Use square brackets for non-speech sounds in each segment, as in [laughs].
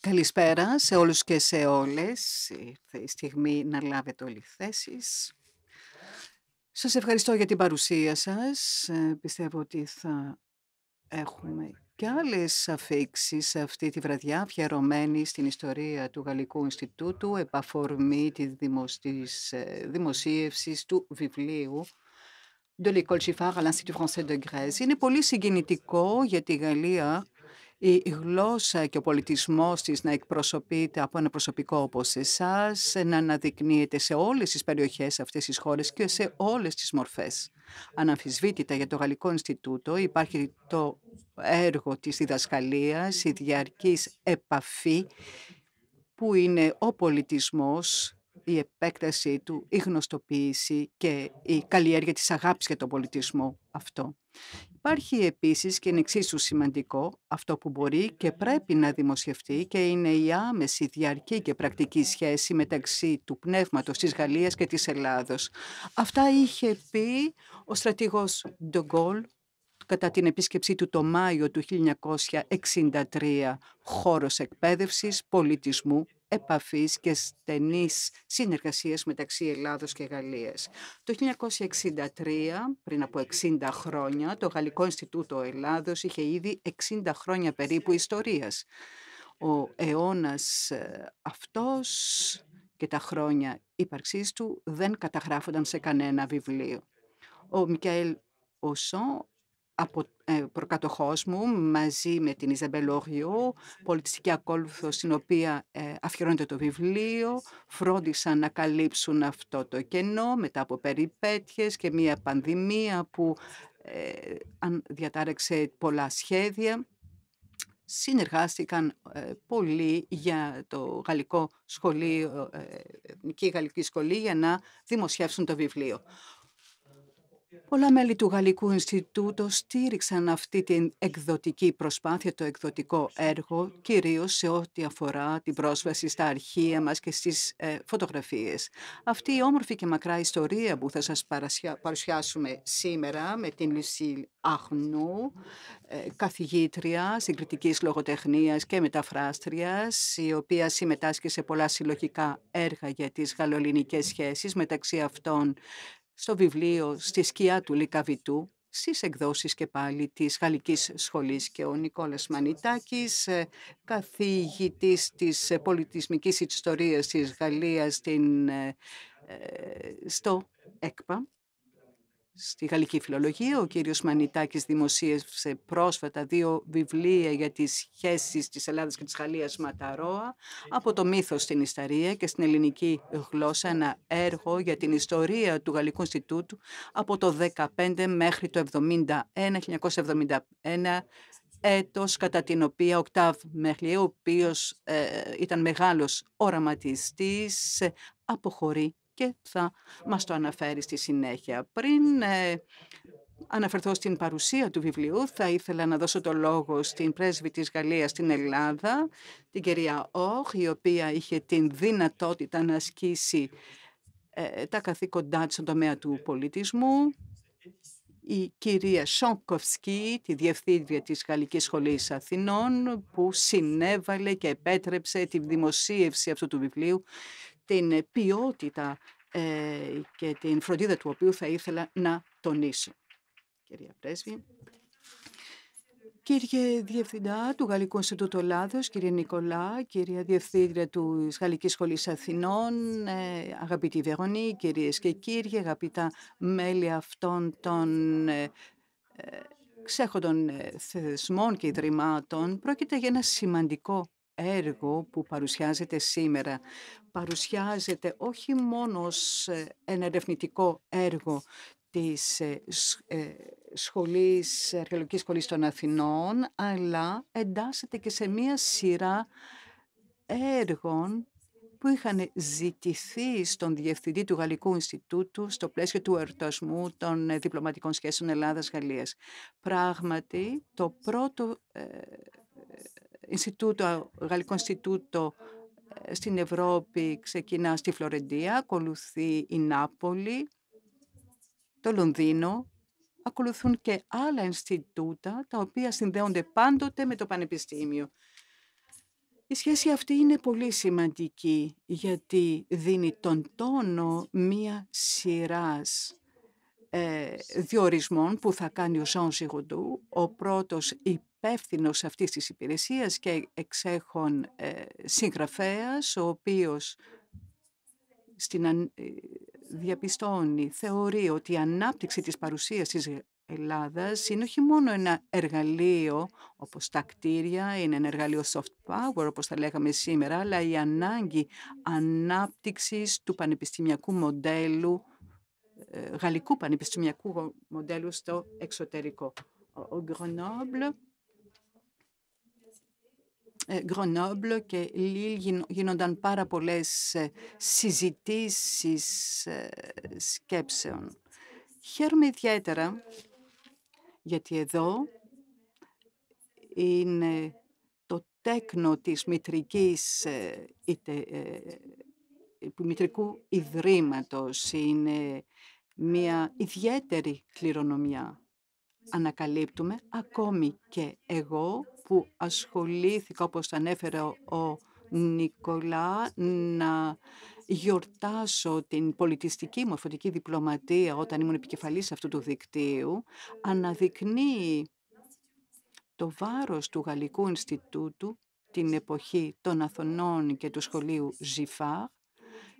Καλησπέρα σε όλους και σε όλες. Ήρθε η στιγμή να λάβετε όλοι θέσεις. Σας ευχαριστώ για την παρουσία σας. Ε, πιστεύω ότι θα έχουμε και άλλες αφήξεις αυτή τη βραδιά αφιερωμένη στην ιστορία του Γαλλικού Ινστιτούτου επαφορμή της ε, δημοσίευσης του βιβλίου de l'école Chiffard à l'Institut français de Grèce. Είναι πολύ συγκινητικό για τη Γαλλία η γλώσσα και ο πολιτισμός της να εκπροσωπείται από ένα προσωπικό όπως εσάς, να αναδεικνύεται σε όλες τις περιοχές αυτές τις χώρες και σε όλες τις μορφές. Αναμφισβήτητα για το Γαλλικό Ινστιτούτο υπάρχει το έργο της διδασκαλίας, η διαρκής επαφή που είναι ο πολιτισμός η επέκτασή του, η γνωστοποίηση και η καλλιέργεια της αγάπης για τον πολιτισμό αυτό. Υπάρχει επίσης και είναι εξίσου σημαντικό αυτό που μπορεί και πρέπει να δημοσιευτεί και είναι η άμεση διαρκή και πρακτική σχέση μεταξύ του πνεύματος της Γαλλίας και της Ελλάδος. Αυτά είχε πει ο στρατηγός Ντογκόλ κατά την επίσκεψή του το Μάιο του 1963 χώρος εκπαίδευσης, πολιτισμού, επαφής και στενής συνεργασίας μεταξύ Ελλάδος και Γαλλίας. Το 1963, πριν από 60 χρόνια, το Γαλλικό Ινστιτούτο Ελλάδος είχε ήδη 60 χρόνια περίπου ιστορίας. Ο αιώνας ε, αυτός και τα χρόνια ύπαρξής του δεν καταγράφονταν σε κανένα βιβλίο. Ο Μικαέλ Οσό από ε, προκατοχός μου μαζί με την Ιζαμπέλ Λοριό, πολιτιστική ακόλουθο στην οποία ε, αφιερώνεται το βιβλίο, φρόντισαν να καλύψουν αυτό το κενό μετά από περιπέτειες και μια πανδημία που ε, διατάρεξε πολλά σχέδια. Συνεργάστηκαν ε, πολύ για το γαλλικό σχολείο, ε, η γαλλική σχολή για να δημοσιεύσουν το βιβλίο. Πολλά μέλη του Γαλλικού Ινστιτούτου στήριξαν αυτή την εκδοτική προσπάθεια, το εκδοτικό έργο, κυρίως σε ό,τι αφορά την πρόσβαση στα αρχεία μας και στις ε, φωτογραφίες. Αυτή η όμορφη και μακρά ιστορία που θα σας παρουσιάσουμε σήμερα με την Λουσίλ Αχνού, ε, καθηγήτρια συγκριτικής λογοτεχνίας και μεταφράστριας, η οποία συμμετάσχει σε πολλά συλλογικά έργα για τις γαλλοελληνικές σχέσεις, μεταξύ αυτών στο βιβλίο «Στη σκιά του Λικαβητού» στις εκδόσεις και πάλι της Γαλλικής Σχολής και ο Νικόλας Μανιτάκης, ε, καθηγητής της ε, πολιτισμικής ιστορίας της Γαλλίας ε, στο ΕΚΠΑ στη Γαλλική Φιλολογία. Ο κύριος Μανιτάκης δημοσίευσε πρόσφατα δύο βιβλία για τις σχέσεις της Ελλάδας και της Γαλλίας Ματαρόα, από το μύθος στην Ισταρία και στην ελληνική γλώσσα ένα έργο για την ιστορία του Γαλλικού Ινστιτούτου από το 15 μέχρι το 71, 1971, έτος κατά την οποία Οκτάβ Μεχλιέ, ο οποίος ε, ήταν μεγάλος οραματιστής, αποχωρεί και θα μας το αναφέρει στη συνέχεια. Πριν ε, αναφερθώ στην παρουσία του βιβλίου, θα ήθελα να δώσω το λόγο στην πρέσβη της Γαλλίας στην Ελλάδα, την κυρία Όχ, η οποία είχε την δυνατότητα να ασκήσει ε, τα καθήκοντά της στον τομέα του πολιτισμού. Η κυρία Σόκοφσκι, τη διευθύντρια της Γαλλικής Σχολής Αθηνών, που συνέβαλε και επέτρεψε τη δημοσίευση αυτού του βιβλίου την ποιότητα ε, και την φροντίδα του οποίου θα ήθελα να τονίσω. Κυρία Πρέσβη. Κύριε Διευθυντά του Γαλλικού Ινστιτούτου Ελλάδος, κύριε Νικολά, κυρία Διευθύντρια του Γαλλικής Σχολής Αθηνών, ε, αγαπητή Βερονίκη, κυρίες και κύριοι, αγαπητά μέλη αυτών των ε, ξέχοντων θεσμών και ιδρυμάτων, πρόκειται για ένα σημαντικό έργο που παρουσιάζεται σήμερα παρουσιάζεται όχι μόνο ως ε, ένα ερευνητικό έργο της ε, ε, σχολής, Αρχαιολογικής Σχολής των Αθηνών, αλλά εντάσσεται και σε μία σειρά έργων που είχαν ζητηθεί στον Διευθυντή του Γαλλικού Ινστιτούτου στο πλαίσιο του ερτασμού των διπλωματικών σχέσεων Ελλάδας-Γαλλίας. Πράγματι, το πρώτο Ινστιτούτο, Γαλλικό Ινστιτούτο ε, στην Ευρώπη ξεκινά στη Φλωρεντία, ακολουθεί η Νάπολη, το Λονδίνο, ακολουθούν και άλλα Ινστιτούτα, τα οποία συνδέονται πάντοτε με το Πανεπιστήμιο. Η σχέση αυτή είναι πολύ σημαντική, γιατί δίνει τον τόνο μία σειράς ε, διορισμών που θα κάνει ο Σαν Σιγουντού, ο πρώτος υπεύθυνος αυτής της υπηρεσίας και εξέχων ε, συγγραφέας, ο οποίος στην, ε, διαπιστώνει, θεωρεί ότι η ανάπτυξη της παρουσίας της Ελλάδας είναι όχι μόνο ένα εργαλείο όπως τα κτίρια, είναι ένα εργαλείο soft power όπως τα λέγαμε σήμερα, αλλά η ανάγκη ανάπτυξης του πανεπιστημιακού μοντέλου, ε, γαλλικού πανεπιστημιακού μοντέλου στο εξωτερικό. Ο Γκρονόμπλο ε, και Λίλ γίνονταν πάρα πολλές ε, συζητήσεις ε, σκέψεων. Χαίρομαι ιδιαίτερα γιατί εδώ είναι το τέκνο της μητρικής, είτε, μητρικού ιδρύματος, είναι μια ιδιαίτερη κληρονομιά. Ανακαλύπτουμε ακόμη και εγώ που ασχολήθηκα, όπως ανέφερε ο Νικολά, να γιορτάσω την πολιτιστική μορφωτική διπλωματία όταν ήμουν επικεφαλής αυτού του δικτύου, αναδεικνύει το βάρος του Γαλλικού Ινστιτούτου την εποχή των Αθωνών και του σχολείου ΖΙΦΑ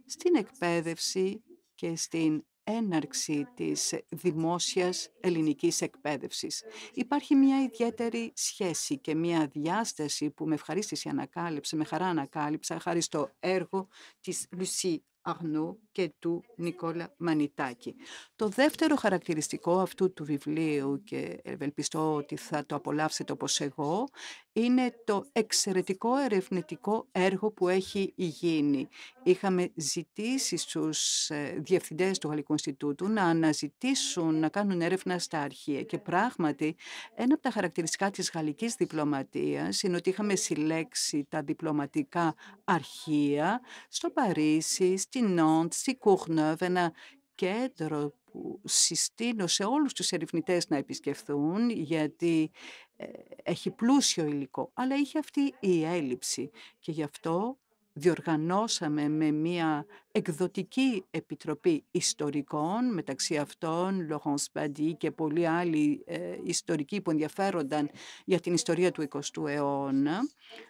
στην εκπαίδευση και στην έναρξη της δημόσιας ελληνικής εκπαίδευσης. Υπάρχει μια ιδιαίτερη σχέση και μια διάσταση που με ευχαρίστηση ανακάλυψε, με χαρά ανακάλυψα, χάρη στο έργο της Λουσί Αγνού και του Νικόλα Μανιτάκη. Το δεύτερο χαρακτηριστικό αυτού του βιβλίου και ευελπιστώ ότι θα το απολαύσετε όπως εγώ είναι το εξαιρετικό ερευνητικό έργο που έχει γίνει. Είχαμε ζητήσει στους ε, διευθυντές του Γαλλικού Ινστιτούτου να αναζητήσουν, να κάνουν έρευνα στα αρχεία και πράγματι ένα από τα χαρακτηριστικά της γαλλικής διπλωματίας είναι ότι είχαμε συλλέξει τα διπλωματικά αρχεία στο Παρίσι, στη Νόντ, στη Κουρνεύ, ένα κέντρο που συστήνω σε όλους τους ερευνητές να επισκεφθούν γιατί ε, έχει πλούσιο υλικό. Αλλά είχε αυτή η έλλειψη και γι' αυτό διοργανώσαμε με μια εκδοτική επιτροπή ιστορικών, μεταξύ αυτών Λοχον Σπαντή και πολλοί άλλοι ε, ιστορικοί που ενδιαφέρονταν για την ιστορία του 20ου αιώνα.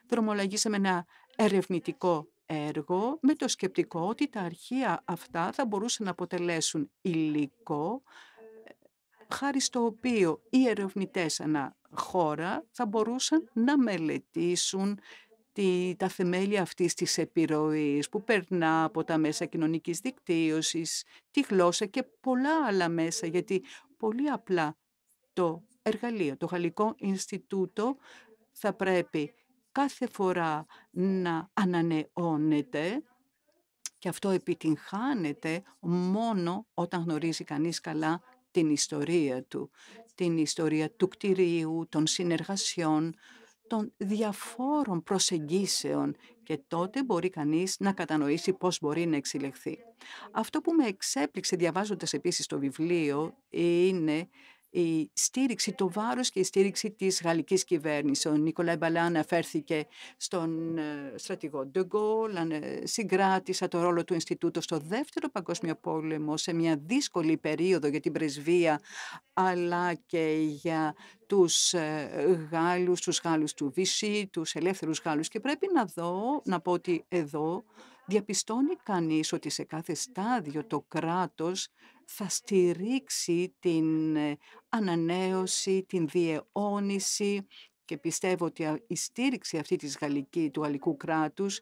Δρομολογήσαμε ένα ερευνητικό έργο με το σκεπτικό ότι τα αρχεία αυτά θα μπορούσαν να αποτελέσουν υλικό ε, χάρη στο οποίο οι ερευνητές ανά χώρα θα μπορούσαν να μελετήσουν τη, τα θεμέλια αυτής της επιρροής που περνά από τα μέσα κοινωνικής δικτύωσης, τη γλώσσα και πολλά άλλα μέσα, γιατί πολύ απλά το εργαλείο, το Γαλλικό Ινστιτούτο θα πρέπει κάθε φορά να ανανεώνεται και αυτό επιτυγχάνεται μόνο όταν γνωρίζει κανείς καλά την ιστορία του, την ιστορία του κτηρίου, των συνεργασιών, των διαφόρων προσεγγίσεων και τότε μπορεί κανείς να κατανοήσει πώς μπορεί να εξελιχθεί. Αυτό που με εξέπληξε διαβάζοντας επίσης το βιβλίο είναι η στήριξη, το βάρος και η στήριξη της γαλλικής κυβέρνησης. Ο Νικολάη Μπαλά αναφέρθηκε στον ε, στρατηγό Ντεγκόλ, ε, συγκράτησα το ρόλο του Ινστιτούτου στο Δεύτερο Παγκόσμιο Πόλεμο σε μια δύσκολη περίοδο για την πρεσβεία αλλά και για τους ε, Γάλλους, τους Γάλλους του Βυσί, τους ελεύθερους Γάλλους και πρέπει να δω, να πω ότι εδώ διαπιστώνει κανείς ότι σε κάθε στάδιο το κράτος θα στηρίξει την ε, ανανέωση, την διαιώνιση και πιστεύω ότι η στήριξη αυτή της γαλλική του γαλλικού κράτους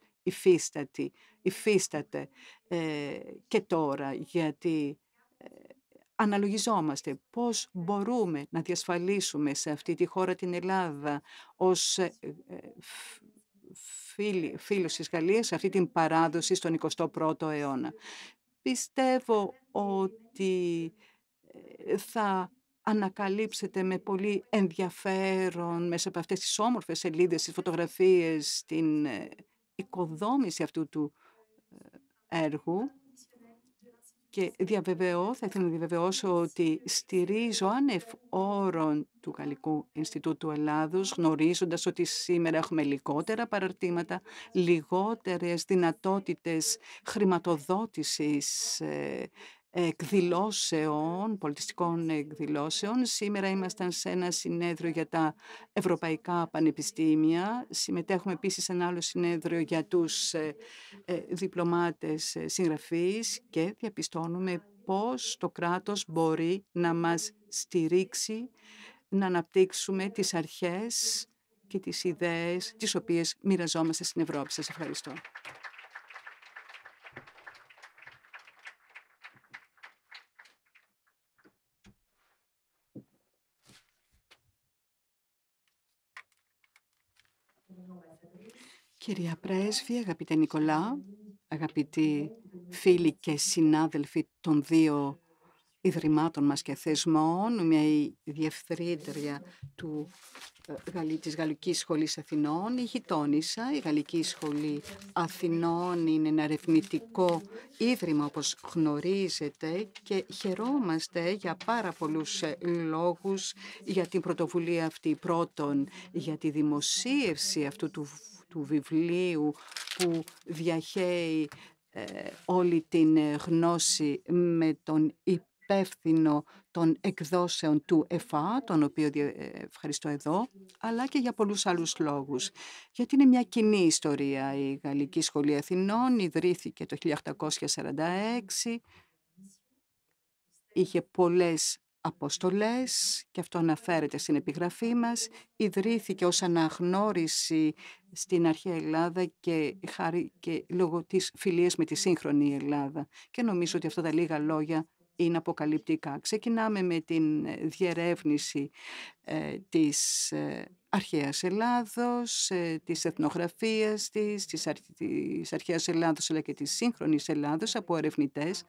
υφίσταται ε, και τώρα γιατί ε, αναλογιζόμαστε πώς μπορούμε να διασφαλίσουμε σε αυτή τη χώρα την Ελλάδα ως ε, ε φίλος της Γαλλίας αυτή την παράδοση στον 21ο αιώνα. Πιστεύω ότι ε, θα ανακαλύψετε με πολύ ενδιαφέρον μέσα από αυτές τις όμορφες σελίδες, τις φωτογραφίες, την ε, οικοδόμηση αυτού του ε, έργου. Και διαβεβαιώ, θα ήθελα να διαβεβαιώσω ότι στηρίζω άνευ όρων του Γαλλικού Ινστιτούτου Ελλάδος, γνωρίζοντας ότι σήμερα έχουμε λιγότερα παραρτήματα, λιγότερες δυνατότητες χρηματοδότησης ε, εκδηλώσεων, πολιτιστικών εκδηλώσεων. Σήμερα ήμασταν σε ένα συνέδριο για τα ευρωπαϊκά πανεπιστήμια. Συμμετέχουμε επίσης σε ένα άλλο συνέδριο για τους ε, ε, διπλωμάτες ε, συγγραφείς και διαπιστώνουμε πώς το κράτος μπορεί να μας στηρίξει να αναπτύξουμε τις αρχές και τις ιδέες τις οποίες μοιραζόμαστε στην Ευρώπη. Σας ευχαριστώ. Κυρία Πρέσβη, αγαπητέ Νικολά, αγαπητοί φίλοι και συνάδελφοι των δύο ιδρυμάτων μας και θεσμών, μια διευθύντρια του, ε, της Γαλλικής Σχολής Αθηνών, η γειτόνισσα. Η Γαλλική Σχολή Αθηνών είναι ένα ερευνητικό ίδρυμα, όπως γνωρίζετε, και χαιρόμαστε για πάρα πολλούς ε, λόγους για την πρωτοβουλία αυτή. Πρώτον, για τη δημοσίευση αυτού του του βιβλίου που διαχέει ε, όλη την ε, γνώση με τον υπεύθυνο των εκδόσεων του ΕΦΑ, τον οποίο ε, ευχαριστώ εδώ, αλλά και για πολλούς άλλους λόγους. Γιατί είναι μια κοινή ιστορία. Η Γαλλική Σχολή Αθηνών ιδρύθηκε το 1846, είχε πολλές αποστολές, και αυτό αναφέρεται στην επιγραφή μας, ιδρύθηκε ως αναγνώριση στην αρχαία Ελλάδα και, χάρη, και λόγω της φιλίας με τη σύγχρονη Ελλάδα. Και νομίζω ότι αυτά τα λίγα λόγια είναι αποκαλυπτικά. Ξεκινάμε με την ε, διερεύνηση ε, της ε, αρχαίας Ελλάδος, ε, της εθνογραφίας της, της, της αρχαίας Ελλάδος αλλά και της σύγχρονης Ελλάδος από ερευνητές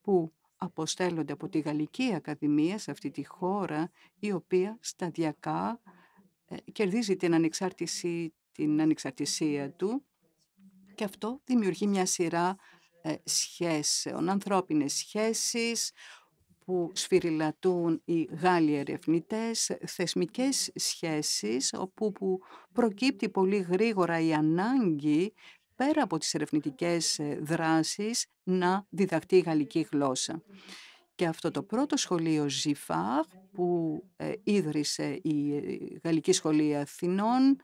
που αποστέλλονται από τη Γαλλική Ακαδημία σε αυτή τη χώρα η οποία σταδιακά ε, κερδίζει την ανεξάρτηση, την ανεξαρτησία του και αυτό δημιουργεί μια σειρά ε, σχέσεων, ανθρώπινες σχέσεις που σφυριλατούν οι Γάλλοι ερευνητές, θεσμικές σχέσεις όπου που προκύπτει πολύ γρήγορα η ανάγκη πέρα από τις ερευνητικές ε, δράσεις να διδαχτεί η γαλλική γλώσσα. Και αυτό το πρώτο σχολείο Ζιφάρ που ε, ίδρυσε η ε, Γαλλική Σχολή Αθηνών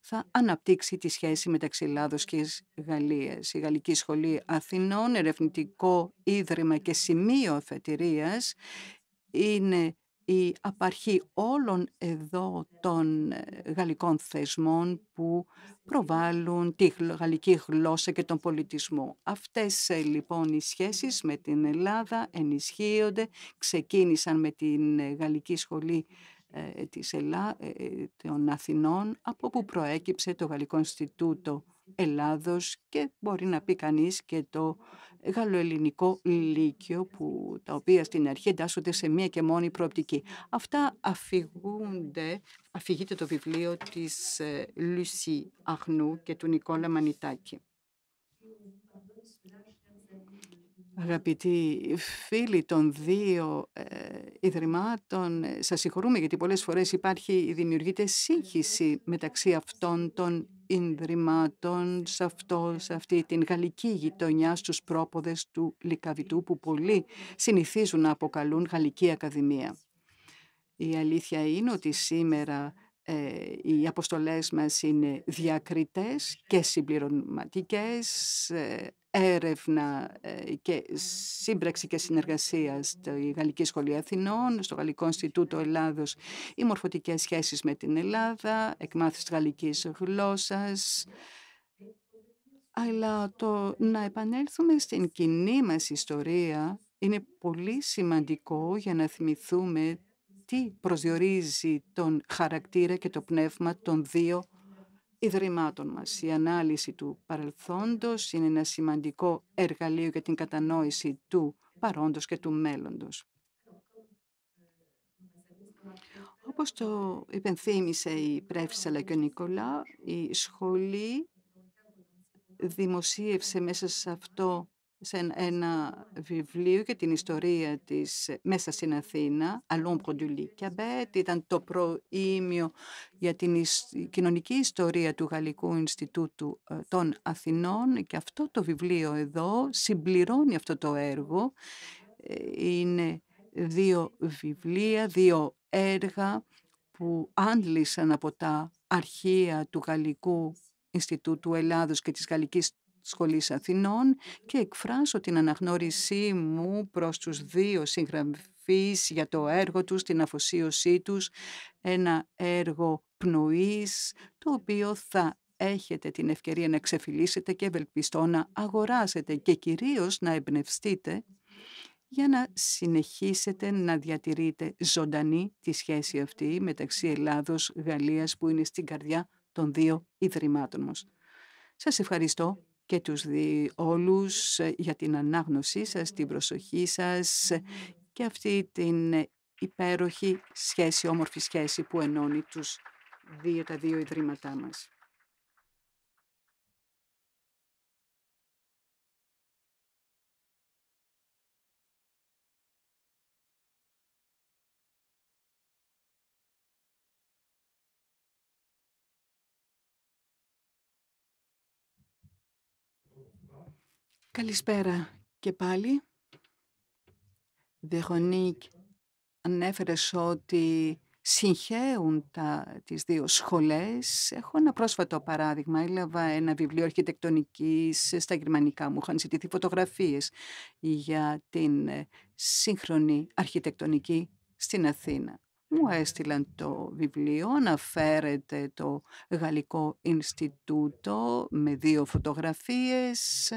θα αναπτύξει τη σχέση μεταξύ Ελλάδος και Γαλλίας. Η Γαλλική Σχολή Αθηνών, ερευνητικό ίδρυμα και σημείο αφετηρίας, είναι η απαρχή όλων εδώ των ε, γαλλικών θεσμών που προβάλλουν τη γαλλική γλώσσα και τον πολιτισμό. Αυτές ε, λοιπόν οι σχέσεις με την Ελλάδα ενισχύονται, ξεκίνησαν με την ε, Γαλλική Σχολή της Ελλά, των Αθηνών, από που προέκυψε το Γαλλικό Ινστιτούτο Ελλάδος και μπορεί να πει κανείς και το γαλλοελληνικό λύκειο που, τα οποία στην αρχή εντάσσονται σε μία και μόνη προοπτική. Αυτά αφηγούνται, αφηγείται το βιβλίο της ε, Λουσί Αχνού και του Νικόλα Μανιτάκη. Αγαπητοί φίλοι των δύο ε, Ιδρυμάτων, ε, σας συγχωρούμε γιατί πολλές φορές υπάρχει, δημιουργείται σύγχυση μεταξύ αυτών των Ινδρυμάτων σε, αυτό, σε αυτή την γαλλική γειτονιά στους πρόποδες του Λικαβιτού που πολλοί συνηθίζουν να αποκαλούν Γαλλική Ακαδημία. Η αλήθεια είναι ότι σήμερα ε, οι αποστολές μας είναι διακριτές και συμπληρωματικές, ε, έρευνα ε, και σύμπραξη και συνεργασία στη Γαλλική Σχολή Αθηνών, στο Γαλλικό Ινστιτούτο Ελλάδος, οι μορφωτικές σχέσεις με την Ελλάδα, εκμάθηση γαλλικής γλώσσας, αλλά το να επανέλθουμε στην κοινή μας ιστορία είναι πολύ σημαντικό για να θυμηθούμε τι προσδιορίζει τον χαρακτήρα και το πνεύμα των δύο ιδρυμάτων μας. Η ανάλυση του παρελθόντος είναι ένα σημαντικό εργαλείο για την κατανόηση του παρόντος και του μέλλοντος. Όπως το υπενθύμησε η πρέφησα αλλά και ο Νικολά, η σχολή δημοσίευσε μέσα σε αυτό σε ένα βιβλίο για την ιστορία της ε, μέσα στην Αθήνα, Αλόν του Κιαμπέτ, Ήταν το προήμιο για την κοινωνική ιστορία του Γαλλικού Ινστιτούτου ε, των Αθηνών και αυτό το βιβλίο εδώ συμπληρώνει αυτό το έργο. Ε, είναι δύο βιβλία, δύο έργα που άντλησαν από τα αρχεία του Γαλλικού Ινστιτούτου Ελλάδος και της Γαλλικής Σχολής Αθηνών και εκφράσω την αναγνώρισή μου προς τους δύο συγγραφείς για το έργο τους, την αφοσίωσή τους, ένα έργο πνοής το οποίο θα έχετε την ευκαιρία να ξεφυλίσετε και ευελπιστώ να αγοράσετε και κυρίως να εμπνευστείτε για να συνεχίσετε να διατηρείτε ζωντανή τη σχέση αυτή μεταξύ Ελλάδος-Γαλλίας που είναι στην καρδιά των δύο Ιδρυμάτων μας. Σας ευχαριστώ και τους δι, όλους ε, για την ανάγνωσή σας, την προσοχή σας και αυτή την ε, υπέροχη σχέση, όμορφη σχέση που ενώνει τους δύο, τα δύο ιδρύματά μας. Καλησπέρα και πάλι. Δεχονίκ, ανέφερες ότι συγχέουν τα, τις δύο σχολές. Έχω ένα πρόσφατο παράδειγμα. Έλαβα ένα βιβλίο αρχιτεκτονικής στα γερμανικά μου. Είχαν ζητηθεί φωτογραφίες για την ε, σύγχρονη αρχιτεκτονική στην Αθήνα. Μου έστειλαν το βιβλίο, αναφέρεται το Γαλλικό Ινστιτούτο με δύο φωτογραφίες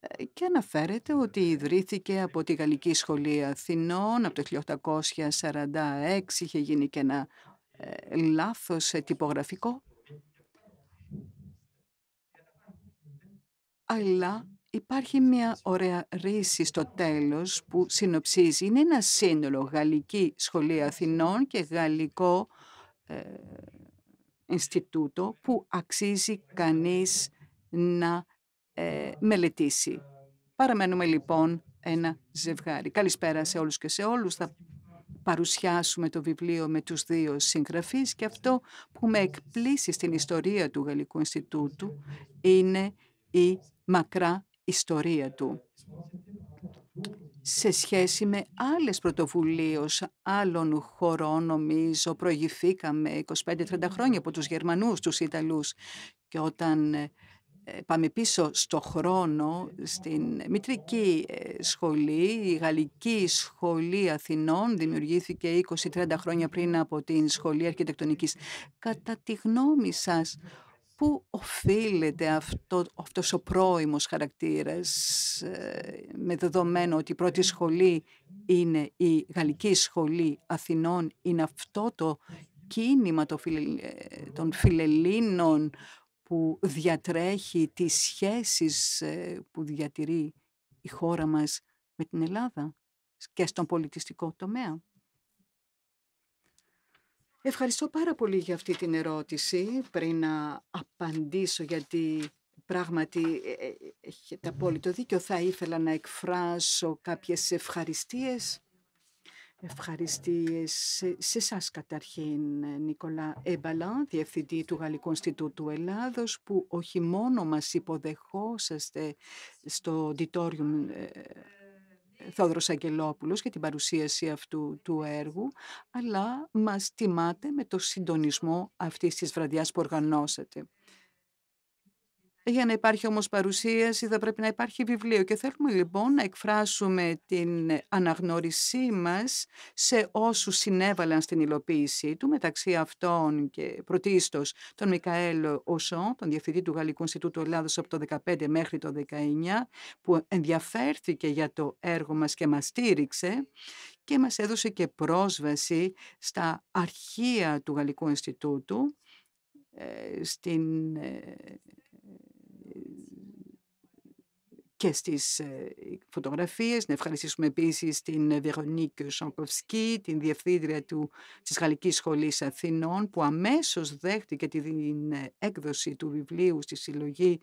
ε, και αναφέρεται ότι ιδρύθηκε από τη Γαλλική Σχολή Αθηνών από το 1846 είχε γίνει και ένα ε, λάθος ε, τυπογραφικό αλλά υπάρχει μια ωραία ρίση στο τέλος που συνοψίζει είναι ένα σύνολο Γαλλική Σχολή Αθηνών και Γαλλικό ε, Ινστιτούτο που αξίζει κανείς να ε, μελετήσει. Παραμένουμε λοιπόν ένα ζευγάρι. Καλησπέρα σε όλους και σε όλους. Θα παρουσιάσουμε το βιβλίο με τους δύο συγγραφείς και αυτό που με εκπλήσει στην ιστορία του Γαλλικού Ινστιτούτου είναι η μακρά ιστορία του σε σχέση με άλλες πρωτοβουλίες άλλων χωρών, νομίζω, προηγηθήκαμε 25-30 χρόνια από τους Γερμανούς, τους Ιταλούς. Και όταν ε, πάμε πίσω στο χρόνο, στην μητρική ε, σχολή, η Γαλλική Σχολή Αθηνών, δημιουργήθηκε 20-30 χρόνια πριν από την Σχολή Αρχιτεκτονικής. Κατά τη γνώμη σας, πού οφείλεται αυτό, αυτός ο πρώιμος χαρακτήρας, ε, με δεδομένο ότι η πρώτη σχολή είναι η Γαλλική Σχολή Αθηνών, είναι αυτό το κίνημα των ε, φιλελλήνων που διατρέχει τις σχέσεις ε, που διατηρεί η χώρα μας με την Ελλάδα και στον πολιτιστικό τομέα. Ευχαριστώ πάρα πολύ για αυτή την ερώτηση πριν να απαντήσω γιατί πράγματι ε, ε, έχετε απόλυτο δίκιο. Θα ήθελα να εκφράσω κάποιες ευχαριστίες Ευχαριστίες σε εσάς καταρχήν, Νικολά Έμπαλα, Διευθυντή του Γαλλικού Ινστιτούτου Ελλάδος, που όχι μόνο μας υποδεχόσαστε στο Ντιτόριουμ ε, Θόδρος Αγγελόπουλος για την παρουσίαση αυτού του έργου, αλλά μας τιμάτε με το συντονισμό αυτής της βραδιάς που οργανώσατε. Για να υπάρχει όμως παρουσίαση θα πρέπει να υπάρχει βιβλίο και θέλουμε λοιπόν να εκφράσουμε την αναγνώρισή μας σε όσους συνέβαλαν στην υλοποίησή του, μεταξύ αυτών και πρωτίστως τον Μικαέλ Οσό, τον Διευθυντή του Γαλλικού Ινστιτούτου Ελλάδος από το 2015 μέχρι το 2019 που ενδιαφέρθηκε για το έργο μας και μας στήριξε και μας έδωσε και πρόσβαση στα αρχεία του Γαλλικού Ινστιτούτου, ε, στην ε, και στις ε, φωτογραφίες. Να ευχαριστήσουμε επίσης την Βερονίκ Σανκοφσκή, την διευθύντρια του, της Γαλλικής Αθηνών, που αμέσως δέχτηκε την ε, έκδοση του βιβλίου στη συλλογή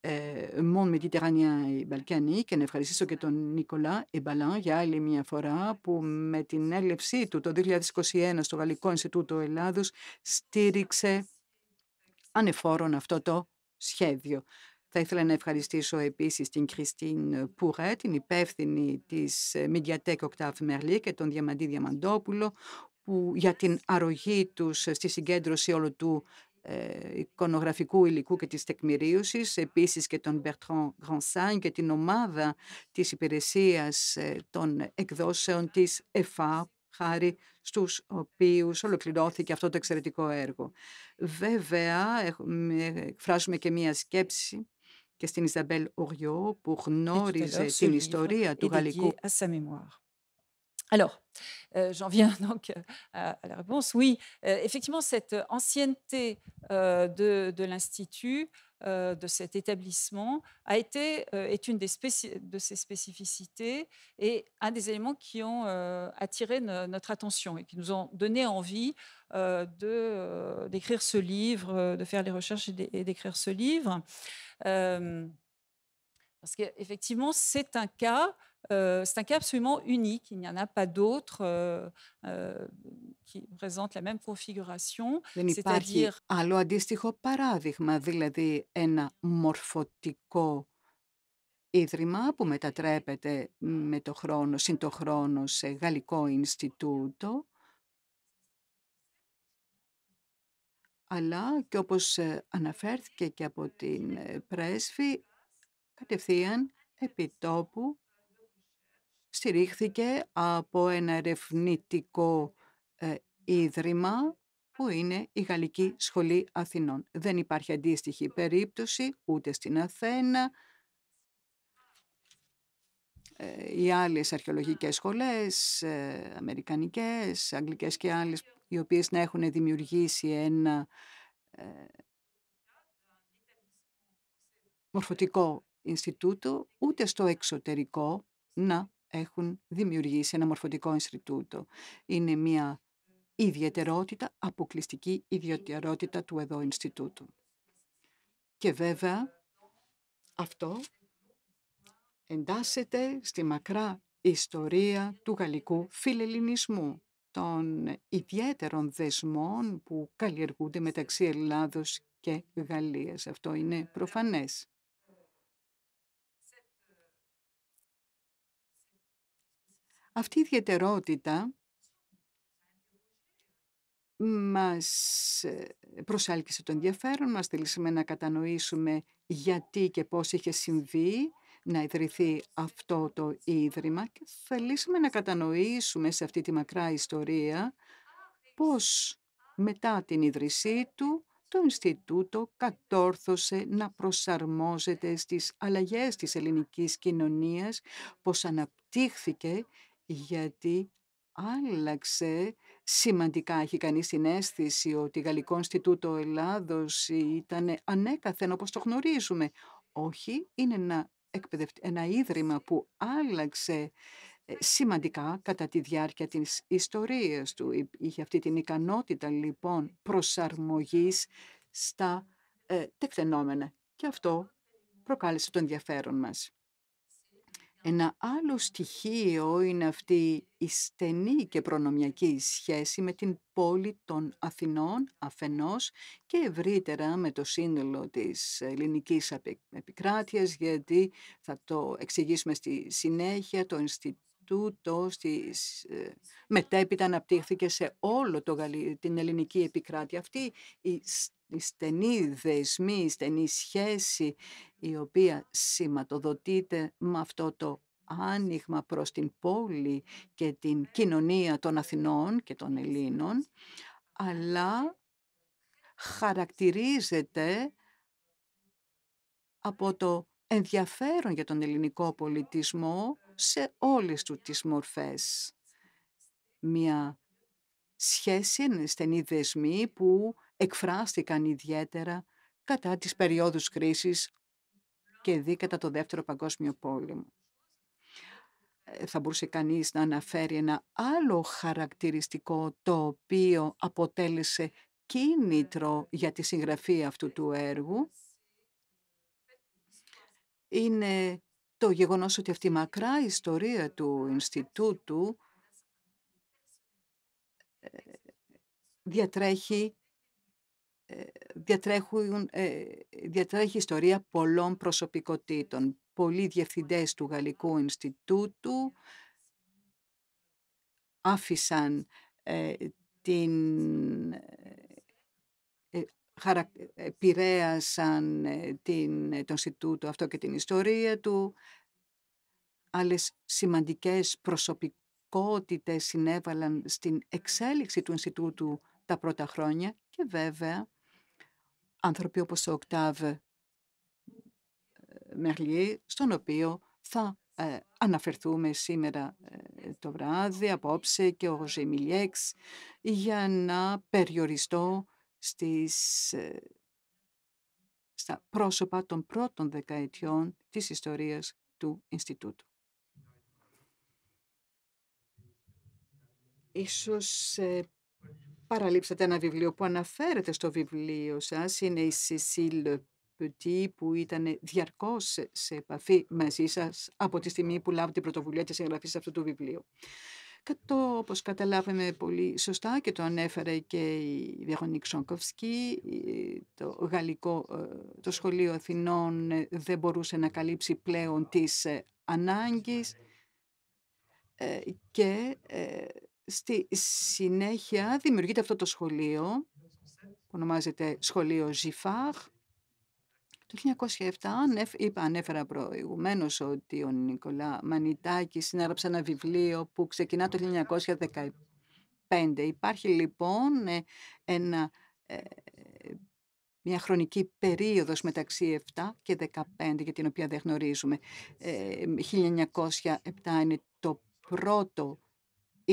ε, Mon Mediterranean Balkany και να ευχαριστήσω και τον Νικολά Εμπαλάν για άλλη μια φορά που με την έλευσή του το 2021 στο Γαλλικό Ινστιτούτο Ελλάδος στήριξε ανεφόρον αυτό το σχέδιο. Θα ήθελα να ευχαριστήσω επίσης την Κριστίν ε, Πουρέ, την υπεύθυνη της ε, MediaTek Οκτάβ Μερλή και τον Διαμαντή Διαμαντόπουλο, που για την αρρωγή τους ε, στη συγκέντρωση όλου του ε, εικονογραφικού υλικού και της τεκμηρίωσης, επίσης και τον Bertrand Grandsain και την ομάδα της υπηρεσίας των εκδόσεων της ΕΦΑ, χάρη στους οποίους ολοκληρώθηκε αυτό το εξαιρετικό έργο. Βέβαια, εκφράζουμε και μία σκέψη Question Isabelle Oriot pour που et une histoire ?» À sa mémoire. Alors, euh, j'en viens [laughs] donc euh, à, la réponse. Oui, euh, effectivement, cette ancienneté de, l'Institut, de cet établissement, a été, est une des de ses spécificités et un des éléments qui ont attiré notre attention et qui nous ont donné envie euh, de euh, d'écrire ce livre, euh, de faire les recherches et d'écrire ce livre. parce qu'effectivement, c'est un cas c'est un cas absolument unique. Il n'y en a pas d'autres qui présentent la même configuration. C'est-à-dire. Άλλο αντίστοιχο παράδειγμα, δηλαδή ένα μορφωτικό ίδρυμα που μετατρέπεται με το χρόνο, συν το Ινστιτούτο αλλά και όπως ε, αναφέρθηκε και από την ε, πρέσβη, κατευθείαν επί τόπου στηρίχθηκε από ένα ερευνητικό ε, ίδρυμα που είναι η Γαλλική Σχολή Αθηνών. Δεν υπάρχει αντίστοιχη περίπτωση ούτε στην Αθένα, οι άλλες αρχαιολογικές σχολές, αμερικανικές, αγγλικές και άλλες οι οποίες να έχουν δημιουργήσει ένα ε, μορφωτικό Ινστιτούτο, ούτε στο εξωτερικό να έχουν δημιουργήσει ένα μορφωτικό Ινστιτούτο. Είναι μια ιδιαιτερότητα, αποκλειστική ιδιαιτερότητα του εδώ Ινστιτούτου. Και βέβαια αυτό εντάσσεται στη μακρά ιστορία του γαλλικού φιλελληνισμού των ιδιαίτερων δεσμών που καλλιεργούνται μεταξύ Ελλάδος και Γαλλίας. Αυτό είναι προφανές. Αυτή η ιδιαιτερότητα μας ε, προσέλκυσε το ενδιαφέρον, μας θέλησαμε να κατανοήσουμε γιατί και πώς είχε συμβεί να ιδρυθεί αυτό το Ίδρυμα και θελήσουμε να κατανοήσουμε σε αυτή τη μακρά ιστορία πώς μετά την ίδρυσή του το Ινστιτούτο κατόρθωσε να προσαρμόζεται στις αλλαγές της ελληνικής κοινωνίας, πως αναπτύχθηκε γιατί άλλαξε σημαντικά. Έχει κανείς την αίσθηση ότι η Γαλλικό Ινστιτούτο Ελλάδος ήταν ανέκαθεν όπως το γνωρίζουμε. Όχι, είναι ένα ένα ίδρυμα που άλλαξε ε, σημαντικά κατά τη διάρκεια της ιστορίας του. Είχε αυτή την ικανότητα λοιπόν προσαρμογής στα ε, τεκτενόμενα και αυτό προκάλεσε το ενδιαφέρον μας. Ένα άλλο στοιχείο είναι αυτή η στενή και προνομιακή σχέση με την πόλη των Αθηνών αφενός και ευρύτερα με το σύνολο της ελληνικής επικράτειας γιατί θα το εξηγήσουμε στη συνέχεια το Ινστιτούτο τούτο στις, ε, μετέπειτα αναπτύχθηκε σε όλο το την ελληνική επικράτεια. Αυτή η, η στενή δεσμή, η στενή σχέση η οποία σηματοδοτείται με αυτό το άνοιγμα προς την πόλη και την ναι. κοινωνία των Αθηνών και των Ελλήνων, αλλά χαρακτηρίζεται από το ενδιαφέρον για τον ελληνικό πολιτισμό σε όλες του τις μορφές. Μια σχέση στενή στενή που εκφράστηκαν ιδιαίτερα κατά τις περιόδους κρίσης και δι κατά το Δεύτερο Παγκόσμιο Πόλεμο. Ε, θα μπορούσε κανείς να αναφέρει ένα άλλο χαρακτηριστικό το οποίο αποτέλεσε κίνητρο για τη συγγραφή αυτού του έργου. Είναι το γεγονός ότι αυτή η μακρά ιστορία του Ινστιτούτου ε, διατρέχει ε, διατρέχουν, ε, διατρέχει ιστορία πολλών προσωπικότητων. Πολλοί διευθυντές του Γαλλικού Ινστιτούτου άφησαν την ε, επηρέασαν ε, την, ε, το Ινστιτούτο αυτό και την ιστορία του. Άλλες σημαντικές προσωπικότητες συνέβαλαν στην εξέλιξη του Ινστιτούτου τα πρώτα χρόνια και βέβαια άνθρωποι όπως ο Οκτάβ Μερλιέ, στον οποίο θα αναφερθούμε σήμερα το βράδυ, απόψε και ο Ροζέ για να περιοριστώ στις, ε, στα πρόσωπα των πρώτων δεκαετιών της ιστορίας του Ινστιτούτου. Ίσως ε, παραλείψατε ένα βιβλίο που αναφέρεται στο βιβλίο σας. Είναι η Σεσίλ Πετή που ήταν διαρκώς σε επαφή μαζί σας από τη στιγμή που λάβετε την πρωτοβουλία της εγγραφής αυτού του βιβλίου. Κάτι όπως καταλάβαμε πολύ σωστά και το ανέφερε και η Βιαγωνίκ το γαλλικό ε, το σχολείο Αθηνών ε, δεν μπορούσε να καλύψει πλέον τις ε, ανάγκες και στη συνέχεια δημιουργείται αυτό το σχολείο που ονομάζεται Σχολείο Ζιφάχ το 1907 ανέφερα προηγουμένως ότι ο Νικολά Μανιτάκης συνέγραψε ένα βιβλίο που ξεκινά το 1915. Υπάρχει λοιπόν ε, ένα, ε, μια χρονική περίοδος μεταξύ 7 και 15 για την οποία δεν γνωρίζουμε. 1907 ε, είναι το πρώτο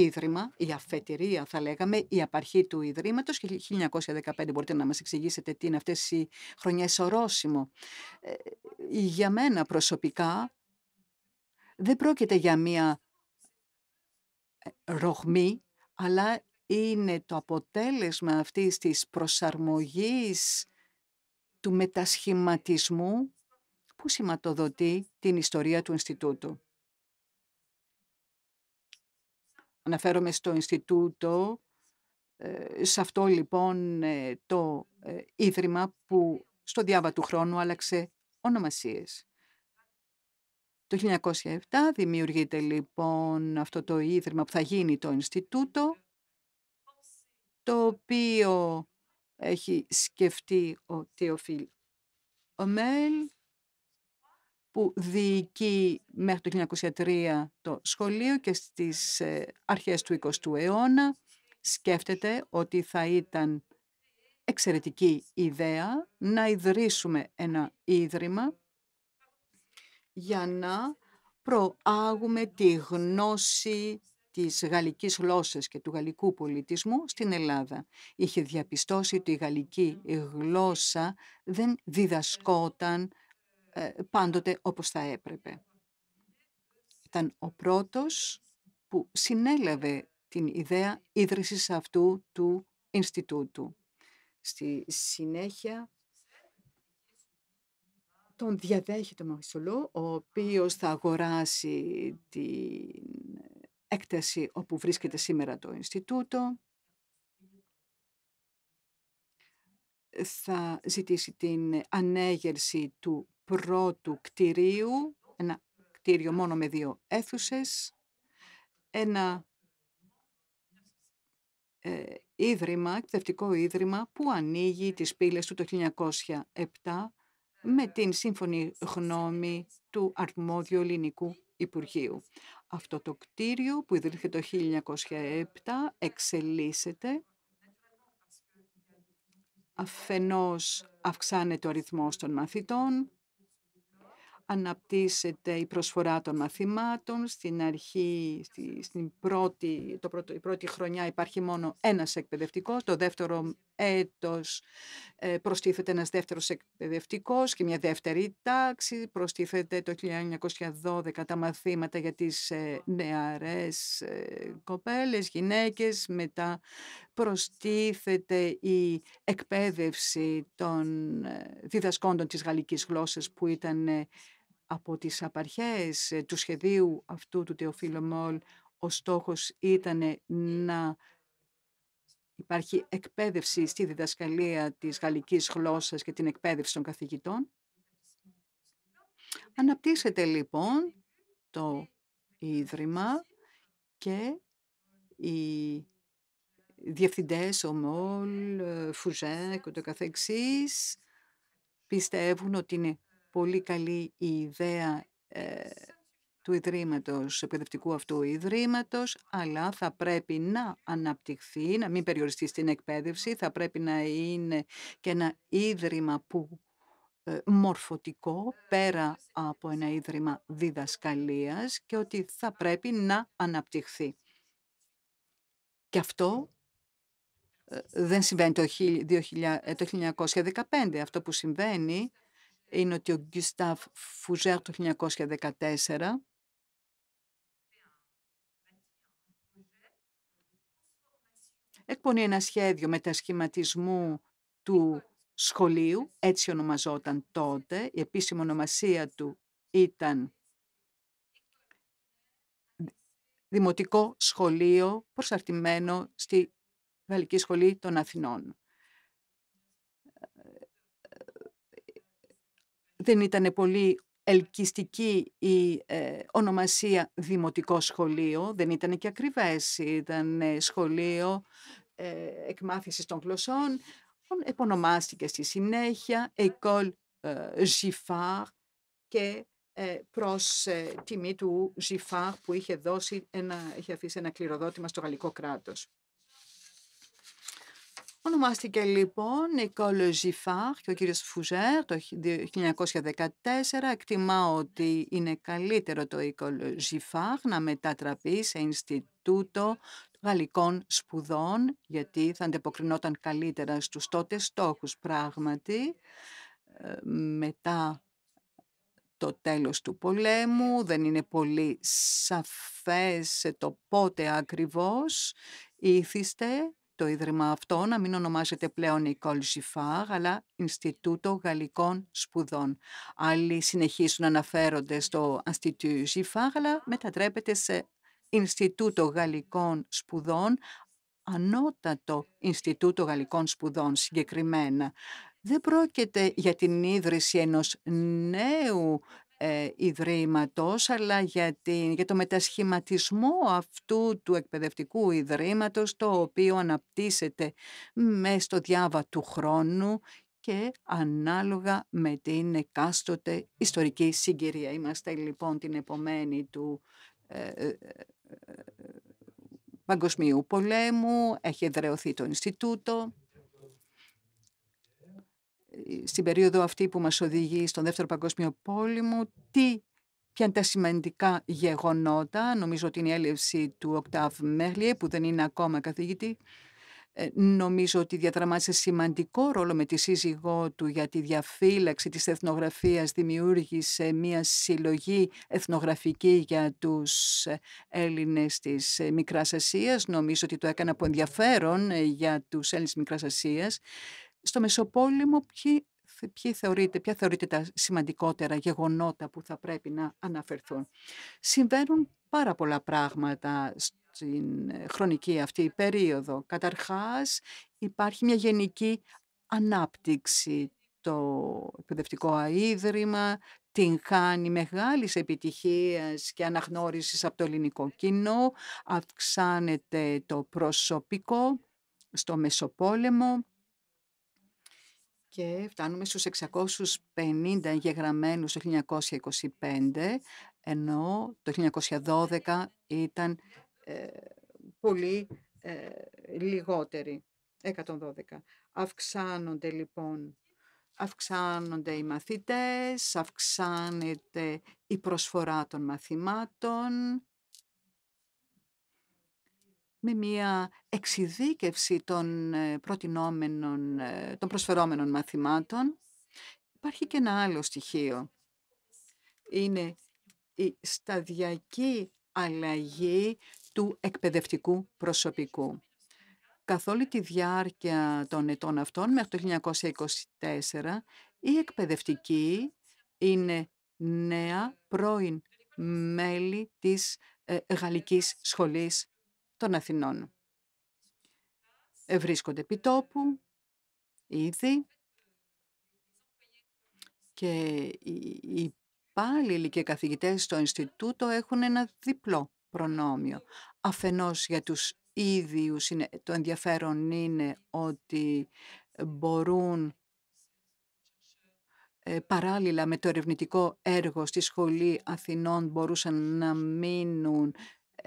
ίδρυμα, η αφετηρία θα λέγαμε, η απαρχή του Ιδρύματος και 1915 μπορείτε να μας εξηγήσετε τι είναι αυτές οι χρονιές ορόσημο. Ε, για μένα προσωπικά δεν πρόκειται για μία ε, ρογμή, αλλά είναι το αποτέλεσμα αυτής της προσαρμογής του μετασχηματισμού που σηματοδοτεί την ιστορία του Ινστιτούτου. Αναφέρομαι στο Ινστιτούτο. Ε, σε αυτό λοιπόν ε, το ε, ίδρυμα που στο διάβα του χρόνου άλλαξε ονομασίες. Το 1907 δημιουργείται λοιπόν αυτό το ίδρυμα που θα γίνει το Ινστιτούτο, το οποίο έχει σκεφτεί ο Θεοφίλ Ομέλ που διοικεί μέχρι το 1903 το σχολείο και στις ε, αρχές του 20ου αιώνα σκέφτεται ότι θα ήταν εξαιρετική ιδέα να ιδρύσουμε ένα ίδρυμα για να προάγουμε τη γνώση της γαλλικής γλώσσας και του γαλλικού πολιτισμού στην Ελλάδα. Είχε διαπιστώσει ότι η γαλλική γλώσσα δεν διδασκόταν ε, πάντοτε όπως θα έπρεπε. Ήταν ο πρώτος που συνέλαβε την ιδέα ίδρυσης αυτού του Ινστιτούτου. Στη συνέχεια τον διαδέχεται ο ο οποίος θα αγοράσει την έκταση όπου βρίσκεται σήμερα το Ινστιτούτο. Θα ζητήσει την ανέγερση του πρώτου κτηρίου, ένα κτίριο μόνο με δύο αίθουσες, ένα ε, ίδρυμα, εκπαιδευτικό ίδρυμα που ανοίγει τις πύλες του το 1907 με την σύμφωνη γνώμη του αρμόδιου ελληνικού Υπουργείου. Αυτό το κτίριο που ιδρύθηκε το 1907 εξελίσσεται αφενός αυξάνεται ο αριθμός των μαθητών αναπτύσσεται η προσφορά των μαθημάτων. Στην αρχή, στη, στην πρώτη, το πρώτο, η πρώτη χρονιά υπάρχει μόνο ένας εκπαιδευτικός, το δεύτερο έτος ε, προστίθεται ένας δεύτερος εκπαιδευτικός και μια δεύτερη τάξη. Προστίθεται το 1912 τα μαθήματα για τις ε, νεαρές ε, κοπέλες, γυναίκες. Μετά προστίθεται η εκπαίδευση των διδασκόντων της γαλλικής γλώσσας που ήταν από τις απαρχές ε, του σχεδίου αυτού του Τεοφίλου Μόλ ο στόχος ήταν να υπάρχει εκπαίδευση στη διδασκαλία της γαλλικής γλώσσας και την εκπαίδευση των καθηγητών. Αναπτύσσεται λοιπόν το Ίδρυμα και οι διευθυντές, ο Μόλ, ε, Φουζέ και το καθεξής, πιστεύουν ότι είναι πολύ καλή η ιδέα ε, του Ιδρύματος, εκπαιδευτικού αυτού Ιδρύματος, αλλά θα πρέπει να αναπτυχθεί, να μην περιοριστεί στην εκπαίδευση, θα πρέπει να είναι και ένα Ίδρυμα που ε, μορφωτικό πέρα από ένα Ίδρυμα διδασκαλίας και ότι θα πρέπει να αναπτυχθεί. Και αυτό ε, δεν συμβαίνει το 1915. Αυτό που συμβαίνει είναι ότι ο Γκουστάβ Φουζέρ το 1914 εκπονεί ένα σχέδιο μετασχηματισμού του σχολείου, έτσι ονομαζόταν τότε, η επίσημη ονομασία του ήταν Δημοτικό Σχολείο προσαρτημένο στη Γαλλική Σχολή των Αθηνών. δεν ήταν πολύ ελκυστική η ε, ονομασία δημοτικό σχολείο, δεν ήταν και ακριβές, ήταν ε, σχολείο ε, εκμάθησης των γλωσσών, επωνομάστηκε στη συνέχεια École ε, Giffard και προς τιμή του Giffard που είχε, δώσει ένα, είχε αφήσει ένα κληροδότημα στο γαλλικό κράτος. Ονομάστηκε λοιπόν Νικόλο Ζιφάρ και ο κύριος Φουζέρ το 1914. Εκτιμά ότι ναι. είναι καλύτερο το Νικόλο Ζιφάρ να μετατραπεί σε Ινστιτούτο Γαλλικών Σπουδών, γιατί θα αντεποκρινόταν καλύτερα στους τότε στόχους πράγματι. Ε, μετά το τέλος του πολέμου, δεν είναι πολύ σαφές το πότε ακριβώς ήθιστε το Ίδρυμα αυτό να μην ονομάζεται πλέον Nicole Giffard, αλλά Ινστιτούτο Γαλλικών Σπουδών. Άλλοι συνεχίσουν να αναφέρονται στο Institut Giffard, αλλά μετατρέπεται σε Ινστιτούτο Γαλλικών Σπουδών, Ανώτατο Ινστιτούτο Γαλλικών Σπουδών συγκεκριμένα. Δεν πρόκειται για την ίδρυση ενός νέου ε, Ιδρύματος, αλλά για, για το μετασχηματισμό αυτού του εκπαιδευτικού Ιδρύματος, το οποίο αναπτύσσεται με στο διάβα του χρόνου και ανάλογα με την εκάστοτε ιστορική συγκυρία. Είμαστε λοιπόν την επομένη του ε, ε, ε, ε Παγκοσμίου Πολέμου, έχει εδρεωθεί το Ινστιτούτο στην περίοδο αυτή που μας οδηγεί στον Δεύτερο Παγκόσμιο Πόλεμο, τι, ποια είναι τα σημαντικά γεγονότα, νομίζω ότι είναι η έλευση του Οκτάβ Μέχλιε που δεν είναι ακόμα καθηγητή, ε, νομίζω ότι διαδραμάτισε σημαντικό ρόλο με τη σύζυγό του για τη διαφύλαξη της εθνογραφίας, δημιούργησε μια συλλογή εθνογραφική για τους ε, Έλληνες της ε, Μικράς Ασίας. Νομίζω ότι το έκανε από ενδιαφέρον για τους Έλληνες της Μικράς Ασίας. Στο Μεσοπόλεμο ποιοι, ποιοι θεωρείτε, ποια θεωρείται τα σημαντικότερα γεγονότα που θα πρέπει να αναφερθούν. Συμβαίνουν πάρα πολλά πράγματα στην ε, χρονική αυτή η περίοδο. Καταρχάς υπάρχει μια γενική ανάπτυξη το εκπαιδευτικό αίδρυμα, την χάνει μεγάλης επιτυχίας και αναγνώρισης από το ελληνικό κοινό, αυξάνεται το προσωπικό στο Μεσοπόλεμο, και φτάνουμε στους 650 εγγεγραμμένους το 1925, ενώ το 1912 ήταν ε, πολύ ε, λιγότεροι, 112. Αυξάνονται λοιπόν, αυξάνονται οι μαθητές, αυξάνεται η προσφορά των μαθημάτων, με μια εξειδίκευση των ε, προτινόμενων, ε, των προσφερόμενων μαθημάτων. Υπάρχει και ένα άλλο στοιχείο. Είναι η σταδιακή αλλαγή του εκπαιδευτικού προσωπικού. Καθ' όλη τη διάρκεια των ετών αυτών, μέχρι το 1924, η εκπαιδευτική είναι νέα πρώην μέλη της ε, γαλλικής σχολής των Αθηνών. Ε, βρίσκονται επί τόπου, ήδη, και οι υπάλληλοι και καθηγητές στο Ινστιτούτο έχουν ένα διπλό προνόμιο. Αφενός για τους ίδιους το ενδιαφέρον είναι ότι μπορούν ε, παράλληλα με το ερευνητικό έργο στη Σχολή Αθηνών μπορούσαν να μείνουν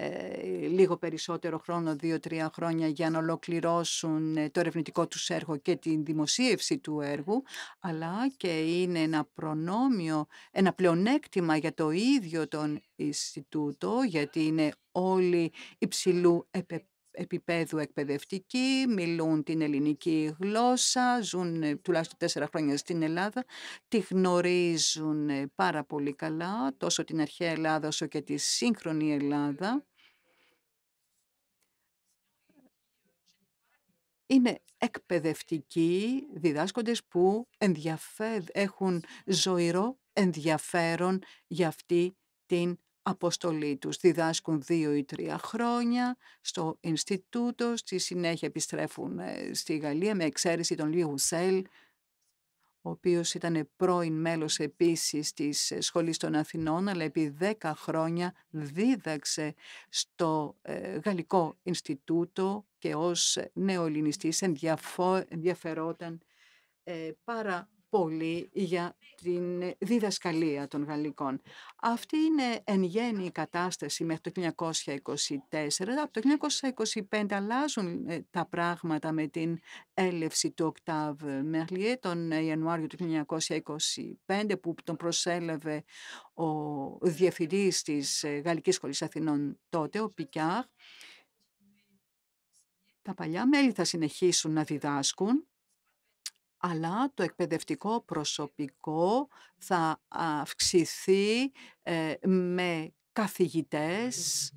ε, λίγο περισσότερο χρόνο, δύο-τρία χρόνια για να ολοκληρώσουν ε, το ερευνητικό τους έργο και την δημοσίευση του έργου, αλλά και είναι ένα προνόμιο, ένα πλεονέκτημα για το ίδιο τον Ινστιτούτο, γιατί είναι όλοι υψηλού επίπεδου εκπαιδευτικοί, μιλούν την ελληνική γλώσσα, ζουν ε, τουλάχιστον τέσσερα χρόνια στην Ελλάδα, τη γνωρίζουν πάρα πολύ καλά, τόσο την αρχαία Ελλάδα όσο και τη σύγχρονη Ελλάδα είναι εκπαιδευτικοί διδάσκοντες που έχουν ζωηρό ενδιαφέρον για αυτή την αποστολή τους. Διδάσκουν δύο ή τρία χρόνια στο Ινστιτούτο, στη συνέχεια επιστρέφουν ε, στη Γαλλία με εξαίρεση τον Λίου Σέλ, ο οποίος ήταν πρώην μέλος επίσης της ε, Σχολής των Αθηνών, αλλά επί 10 χρόνια δίδαξε στο ε, Γαλλικό Ινστιτούτο και ως ε, νεοελληνιστής ενδιαφερόταν πάρα πολύ για την ε, διδασκαλία των Γαλλικών. Αυτή είναι εν γέννη η κατάσταση μέχρι το 1924. Από το 1925 αλλάζουν ε, τα πράγματα με την έλευση του Οκτάβ Μερλιέ τον ε, Ιανουάριο του 1925 που τον προσέλευε ο διευθυντής της Γαλλικής Σχολής Αθηνών τότε, ο Πικιάρ. Τα παλιά μέλη θα συνεχίσουν να διδάσκουν αλλά το εκπαιδευτικό προσωπικό θα αυξηθεί ε, με καθηγητές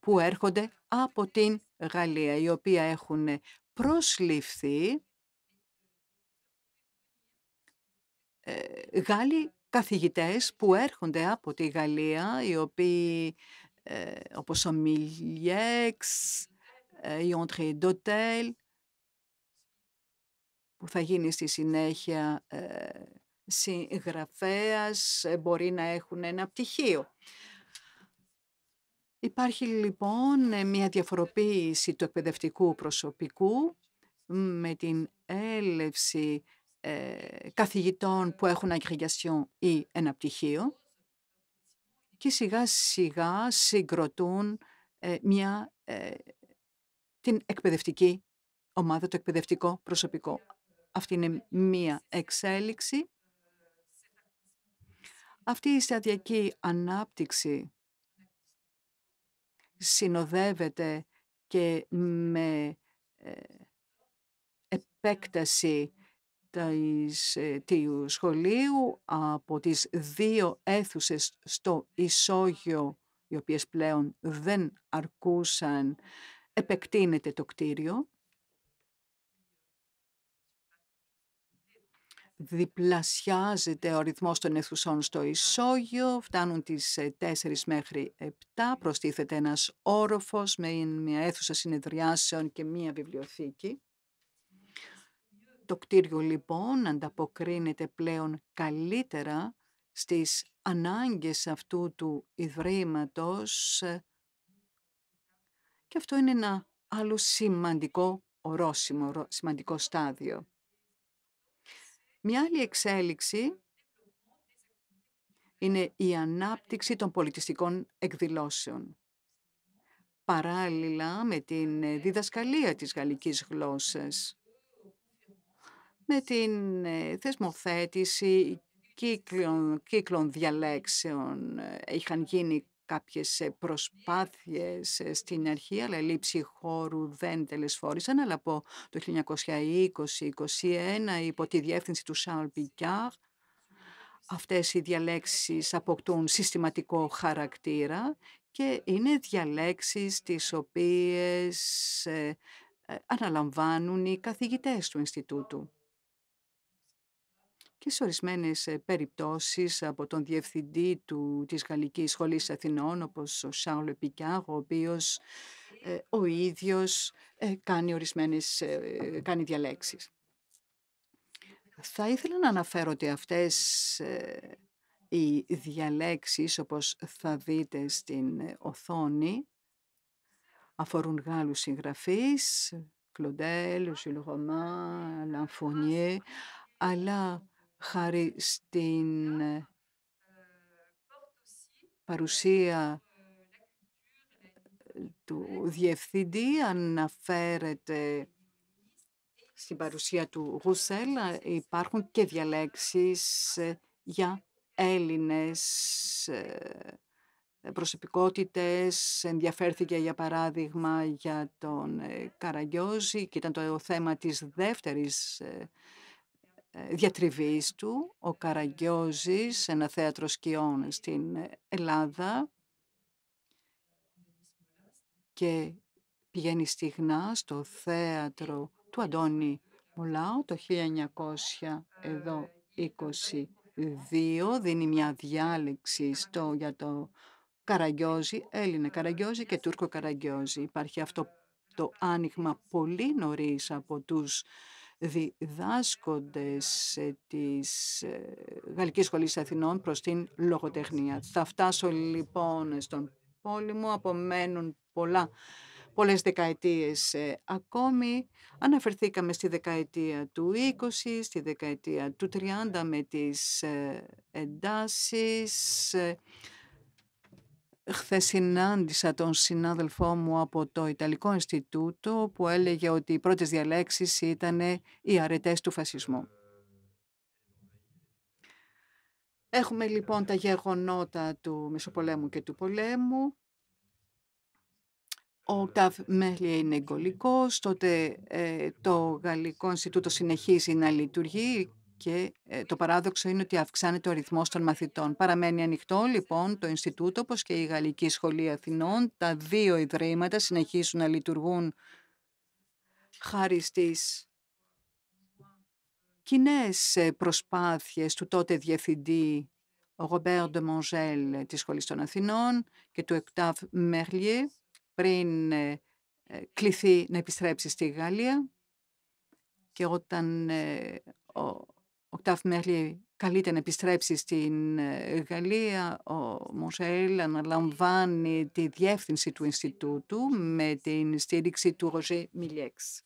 που έρχονται από την Γαλλία, οι οποίοι έχουν προσληφθεί ε, Γάλλοι καθηγητές που έρχονται από τη Γαλλία, οι οποίοι ε, όπως ο Μιλιέξ, η Ντοτέλ, που θα γίνει στη συνέχεια ε, συγγραφέας, ε, μπορεί να έχουν ένα πτυχίο. Υπάρχει λοιπόν ε, μια διαφοροποίηση του εκπαιδευτικού προσωπικού με την έλευση ε, καθηγητών που έχουν αγκριγιασιόν ή ένα πτυχίο και σιγά σιγά συγκροτούν μια, την εκπαιδευτική ομάδα, το εκπαιδευτικό προσωπικό. Αυτή είναι μία εξέλιξη. Αυτή η σταδιακή ανάπτυξη συνοδεύεται και με ε, επέκταση ε, του σχολείου από τις δύο αίθουσες στο ισόγειο, οι οποίες πλέον δεν αρκούσαν, επεκτείνεται το κτίριο. διπλασιάζεται ο ρυθμός των αιθουσών στο ισόγειο, φτάνουν τις 4 ε, μέχρι 7, προστίθεται ένας όροφος με μια αίθουσα συνεδριάσεων και μια βιβλιοθήκη. Το κτίριο λοιπόν ανταποκρίνεται πλέον καλύτερα στις ανάγκες αυτού του ιδρύματος ε, και αυτό είναι ένα άλλο σημαντικό ορόσημο, σημαντικό στάδιο. Μια άλλη εξέλιξη είναι η ανάπτυξη των πολιτιστικών εκδηλώσεων. Παράλληλα με την ε, διδασκαλία της γαλλικής γλώσσας, με την ε, θεσμοθέτηση κύκλων, κύκλων διαλέξεων ε, είχαν γίνει κάποιες ε, προσπάθειες ε, στην αρχή, αλλά η λήψη χώρου δεν τελεσφόρησαν, αλλά από το 1920-1921 υπό τη διεύθυνση του Σαρλ Πικιάρ αυτές οι διαλέξεις αποκτούν συστηματικό χαρακτήρα και είναι διαλέξεις τις οποίες ε, αναλαμβάνουν οι καθηγητές του Ινστιτούτου και σε ορισμένες ε, περιπτώσεις από τον διευθυντή του, της Γαλλικής Σχολής Αθηνών, όπως ο Σάουλ ο οποίος ε, ο ίδιος ε, κάνει, ορισμένες, διαλέξεις. Θα ήθελα να αναφέρω ότι αυτές οι διαλέξεις, όπως θα δείτε στην οθόνη, αφορούν Γάλλους συγγραφείς, Κλοντέλ, Ζιλογωμά, Ρωμά, Λαμφωνιέ, αλλά χάρη στην παρουσία του διευθυντή αναφέρεται στην παρουσία του Ρουσέλ υπάρχουν και διαλέξεις ε, για Έλληνες ε, ε, προσωπικότητες. Ενδιαφέρθηκε για παράδειγμα για τον Καραγκιόζη και ήταν το θέμα της δεύτερης ε, διατριβής του, ο Καραγκιόζης, ένα θέατρο σκιών στην ε, Ελλάδα και πηγαίνει στιγνά στο θέατρο του Αντώνη Μολάου το 1922, δίνει μια διάλεξη στο, για το Καραγκιόζη, Έλληνε Καραγκιόζη και Τούρκο Καραγκιόζη. Υπάρχει αυτό το άνοιγμα πολύ νωρίς από τους διδάσκοντες ε, της Γαλλικής Σχολής Αθηνών προς την λογοτεχνία. Θα φτάσω λοιπόν στον πόλη μου, απομένουν πολλά, πολλές δεκαετίες ε, ακόμη. Αναφερθήκαμε στη δεκαετία του 20, στη δεκαετία του 30 με τις ε, εντάσεις Χθε συνάντησα τον συνάδελφό μου από το Ιταλικό Ινστιτούτο που έλεγε ότι οι πρώτες διαλέξεις ήταν οι αρετές του φασισμού. Έχουμε λοιπόν τα γεγονότα του Μεσοπολέμου και του Πολέμου. Ο Κταβ Μέλια είναι εγκολικός, τότε ε, το Γαλλικό Ινστιτούτο συνεχίζει να λειτουργεί και ε, το παράδοξο είναι ότι αυξάνεται ο αριθμό των μαθητών. Παραμένει ανοιχτό λοιπόν το Ινστιτούτο, όπως και η Γαλλική Σχολή Αθηνών. Τα δύο ιδρύματα συνεχίσουν να λειτουργούν χάρη στις κοινές ε, προσπάθειες του τότε διευθυντή Ρομπέρ Μονζέλ της Σχολής των Αθηνών και του Εκτάβ Μερλιέ πριν ε, κληθεί να επιστρέψει στη Γαλλία και όταν ο ο Κτάφ Μέρλι καλείται να επιστρέψει στην ε, Γαλλία. Ο Μοσέλ αναλαμβάνει τη διεύθυνση του Ινστιτούτου με την στήριξη του Ροζέ Μιλιέξ.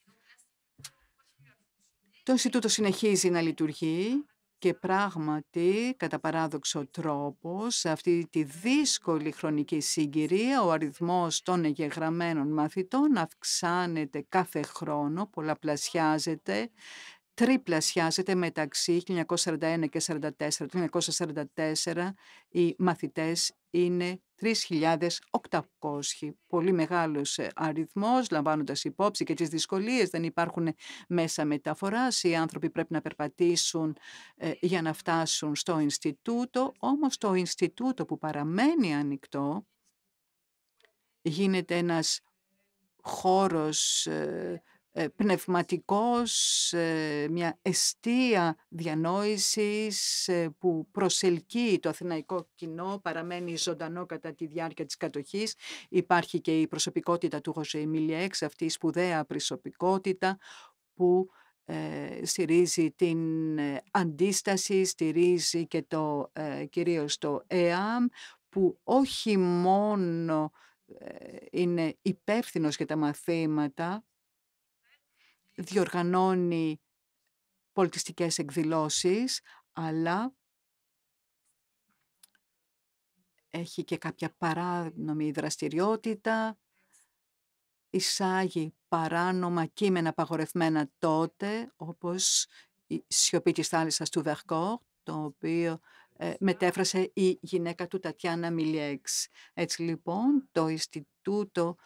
Το Ινστιτούτο συνεχίζει να λειτουργεί και πράγματι, κατά παράδοξο τρόπο, σε αυτή τη δύσκολη χρονική συγκυρία, ο αριθμός των εγγεγραμμένων μαθητών αυξάνεται κάθε χρόνο, πολλαπλασιάζεται τριπλασιάζεται μεταξύ 1941 και 1944. Το 1944 οι μαθητές είναι 3.800. Πολύ μεγάλος ε, αριθμός, λαμβάνοντας υπόψη και τις δυσκολίες. Δεν υπάρχουν μέσα μεταφοράς. Οι άνθρωποι πρέπει να περπατήσουν ε, για να φτάσουν στο Ινστιτούτο. Όμως το Ινστιτούτο που παραμένει ανοιχτό γίνεται ένας χώρος ε, ε, πνευματικός, ε, μια εστία διανόησης ε, που προσελκύει το αθηναϊκό κοινό, παραμένει ζωντανό κατά τη διάρκεια της κατοχής. Υπάρχει και η προσωπικότητα του Χωσέ Μιλιέξ, αυτή η σπουδαία προσωπικότητα που στηρίζει την αντίσταση, στηρίζει και το, κυρίως το ΕΑΜ, που όχι μόνο είναι υπεύθυνος για τα μαθήματα, διοργανώνει πολιτιστικές εκδηλώσεις, αλλά έχει και κάποια παράνομη δραστηριότητα, εισάγει παράνομα κείμενα απαγορευμένα τότε, όπως η σιωπή της θάλασσας του Βερκόρ, το οποίο ε, μετέφρασε η γυναίκα του Τατιάνα Μιλιέξ. Έτσι λοιπόν, το Ιστιτούτο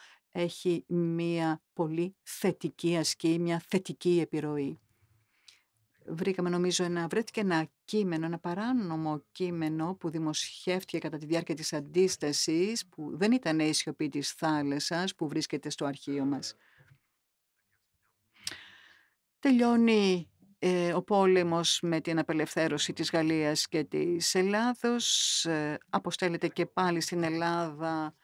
έχει μία πολύ θετική ασκή, μία θετική επιρροή. Βρήκαμε νομίζω ένα, βρέθηκε ένα κείμενο, ένα παράνομο κείμενο που δημοσιεύτηκε κατά τη διάρκεια της αντίστασης, που δεν ήταν η σιωπή της θάλασσας που βρίσκεται στο αρχείο μας. Τελειώνει ε, ο πόλεμος με την απελευθέρωση της Γαλλίας και της Ελλάδος. Ε, αποστέλλεται και πάλι στην Ελλάδα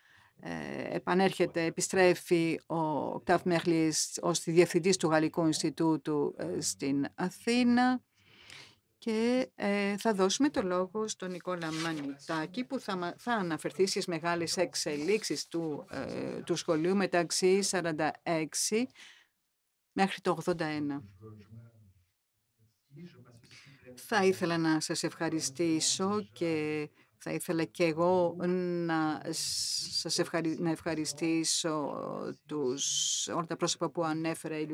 ε, επανέρχεται, επιστρέφει ο Κτάφ Μέχλης ως τη διευθυντής του Γαλλικού Ινστιτούτου ε, στην Αθήνα και ε, θα δώσουμε το λόγο στον Νικόλα Μανιτάκη που θα, αναφερθεί στις μεγάλες εξελίξεις του, του σχολείου μεταξύ 46 μέχρι το 81. Θα ήθελα να σας ευχαριστήσω και θα ήθελα και εγώ να σας ευχαριστήσω τους... όλα τα πρόσωπα που ανέφερα η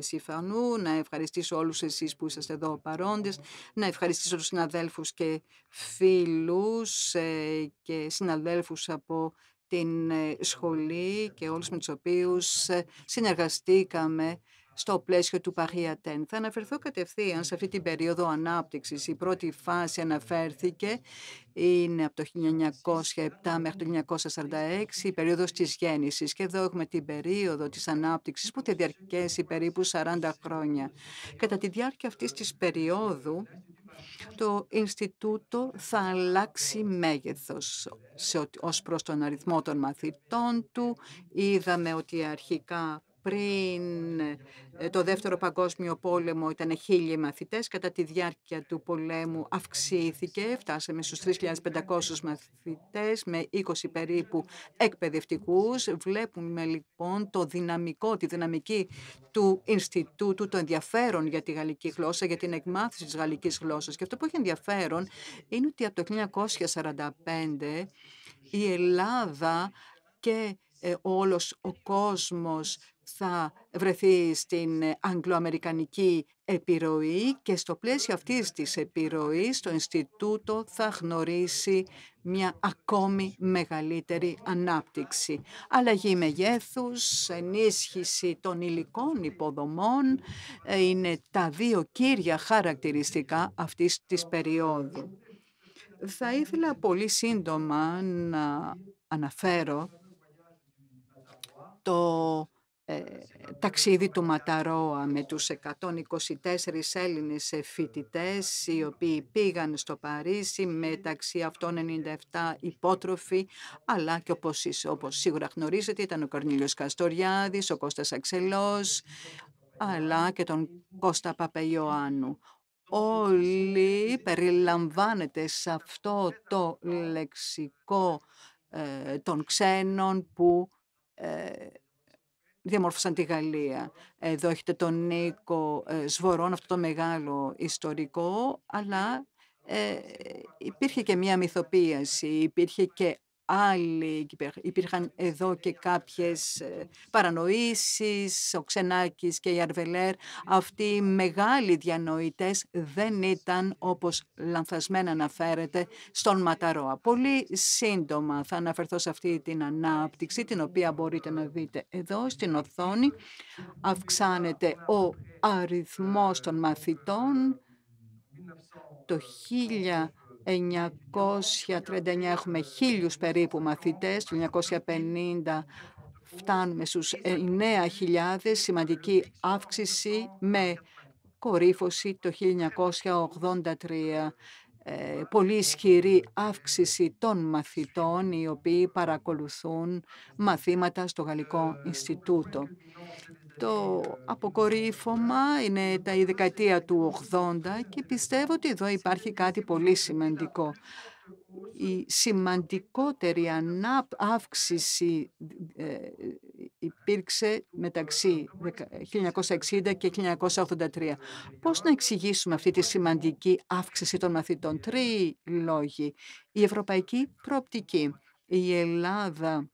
να ευχαριστήσω όλους εσείς που είσαστε εδώ παρόντες, να ευχαριστήσω τους συναδέλφους και φίλους ε, και συναδέλφους από την ε, σχολή και όλους με τους οποίους ε, συνεργαστήκαμε στο πλαίσιο του Παχιατέν. Θα αναφερθώ κατευθείαν σε αυτή την περίοδο ανάπτυξης. Η πρώτη φάση αναφέρθηκε, είναι από το 1907 μέχρι το 1946, η περίοδος της γέννησης. Και εδώ έχουμε την περίοδο της ανάπτυξης που θα διαρκέσει περίπου 40 χρόνια. Κατά τη διάρκεια αυτής της περίοδου, το Ινστιτούτο θα αλλάξει μέγεθος ως προς τον αριθμό των μαθητών του. Είδαμε ότι αρχικά πριν ε, το Δεύτερο Παγκόσμιο Πόλεμο ήταν χίλιοι μαθητές, κατά τη διάρκεια του πολέμου αυξήθηκε, φτάσαμε στους 3.500 μαθητές με 20 περίπου εκπαιδευτικούς. Βλέπουμε λοιπόν το δυναμικό, τη δυναμική του Ινστιτούτου, το ενδιαφέρον για τη γαλλική γλώσσα, για την εκμάθηση της γαλλικής γλώσσας. Και αυτό που έχει ενδιαφέρον είναι ότι από το 1945 η Ελλάδα και ε, όλος ο κόσμος θα βρεθεί στην ε, αγγλοαμερικανική επιρροή και στο πλαίσιο αυτής της επιρροής το Ινστιτούτο θα γνωρίσει μια ακόμη μεγαλύτερη ανάπτυξη. Αλλαγή μεγέθους, ενίσχυση των υλικών υποδομών ε, είναι τα δύο κύρια χαρακτηριστικά αυτής της περίοδου. Θα ήθελα πολύ σύντομα να αναφέρω το ε, ταξίδι του Ματαρόα με τους 124 Έλληνες φοιτητές, οι οποίοι πήγαν στο Παρίσι μεταξύ αυτών 97 υπότροφοι αλλά και όπως, όπως σίγουρα γνωρίζετε ήταν ο Κορνίλιος Καστοριάδης, ο Κώστας Αξελός αλλά και τον Κώστα Παπαϊωάννου. Όλοι περιλαμβάνεται σε αυτό το λεξικό ε, των ξένων που ε, διαμόρφωσαν τη Γαλλία. Εδώ έχετε τον Νίκο ε, Σβορών, αυτό το μεγάλο ιστορικό, αλλά ε, υπήρχε και μια μυθοποίηση, υπήρχε και άλλοι, υπήρχαν εδώ και κάποιες ε, παρανοήσεις, ο Ξενάκης και η Αρβελέρ. Αυτοί οι μεγάλοι διανοητές δεν ήταν, όπως λανθασμένα αναφέρεται, στον Ματαρόα. Πολύ σύντομα θα αναφερθώ σε αυτή την ανάπτυξη, την οποία μπορείτε να δείτε εδώ στην οθόνη. Αυξάνεται ο αριθμός των μαθητών το 1000 939 έχουμε χίλιους περίπου μαθητές, το 1950 φτάνουμε στους 9.000, σημαντική αύξηση με κορύφωση το 1983. Ε, πολύ ισχυρή αύξηση των μαθητών οι οποίοι παρακολουθούν μαθήματα στο Γαλλικό Ινστιτούτο. Το αποκορύφωμα είναι τα η δεκαετία του 80 και πιστεύω ότι εδώ υπάρχει κάτι πολύ σημαντικό. Η σημαντικότερη αύξηση ε, υπήρξε μεταξύ 1960 και 1983. Πώς να εξηγήσουμε αυτή τη σημαντική αύξηση των μαθητών. Τρεις λόγοι. Η ευρωπαϊκή προοπτική. Η Ελλάδα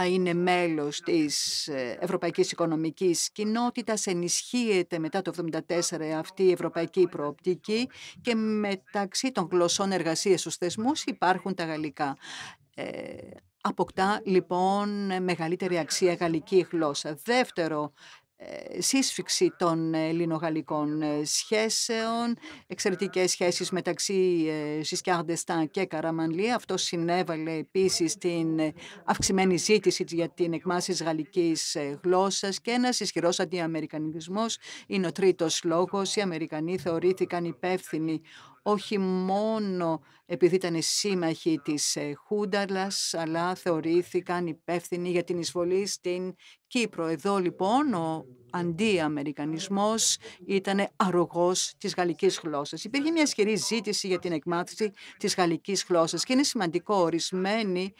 α είναι μέλος της ε, Ευρωπαϊκής Οικονομικής Κοινότητας, ενισχύεται μετά το 1974 αυτή η ευρωπαϊκή προοπτική και μεταξύ των γλωσσών εργασίας στους θεσμούς υπάρχουν τα γαλλικά. Ε, αποκτά λοιπόν μεγαλύτερη αξία γαλλική γλώσσα. Δεύτερο ε, σύσφυξη των ελληνογαλλικών ε, σχέσεων, εξαιρετικές σχέσεις μεταξύ Σισκιάρ ε, και Καραμανλή. Αυτό συνέβαλε επίσης την αυξημένη ζήτηση για την εκμάση γαλλικής γλώσσας και ένας ισχυρός αντιαμερικανισμός είναι ο τρίτος λόγος. Οι Αμερικανοί θεωρήθηκαν υπεύθυνοι όχι μόνο επειδή ήταν σύμμαχοι της ε, Χούνταρλας, αλλά θεωρήθηκαν υπεύθυνοι για την εισβολή στην Κύπρο. Εδώ λοιπόν ο αντιαμερικανισμός ήταν αρρωγός της γαλλικής γλώσσας. Υπήρχε μια ισχυρή ζήτηση για την εκμάθηση της γαλλικής γλώσσας και είναι σημαντικό ορισμένοι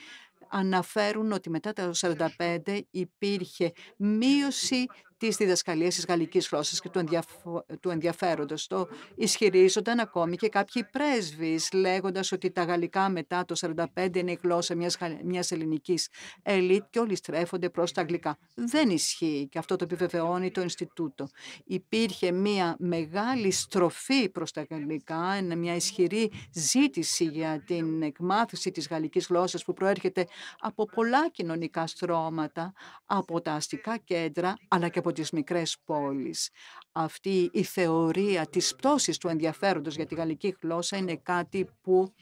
αναφέρουν ότι μετά το 1945 υπήρχε μείωση τη διδασκαλία τη γαλλική γλώσσα και του, ενδιαφο... ενδιαφέροντος. Το ισχυρίζονταν ακόμη και κάποιοι πρέσβεις, λέγοντας ότι τα γαλλικά μετά το 1945 είναι η γλώσσα μιας μιας ελληνικής ελίτ και όλοι στρέφονται προς τα αγγλικά. Δεν ισχύει και αυτό το επιβεβαιώνει το Ινστιτούτο. Υπήρχε μια μεγάλη στροφή προς τα γαλλικά, μια ισχυρή ζήτηση για την εκμάθηση της γαλλικής γλώσσας που προέρχεται από πολλά κοινωνικά στρώματα, από τα αστικά κέντρα, αλλά και από της τις μικρές πόλεις. Αυτή η θεωρία της πτώσης του ενδιαφέροντος για τη γαλλική γλώσσα είναι κάτι που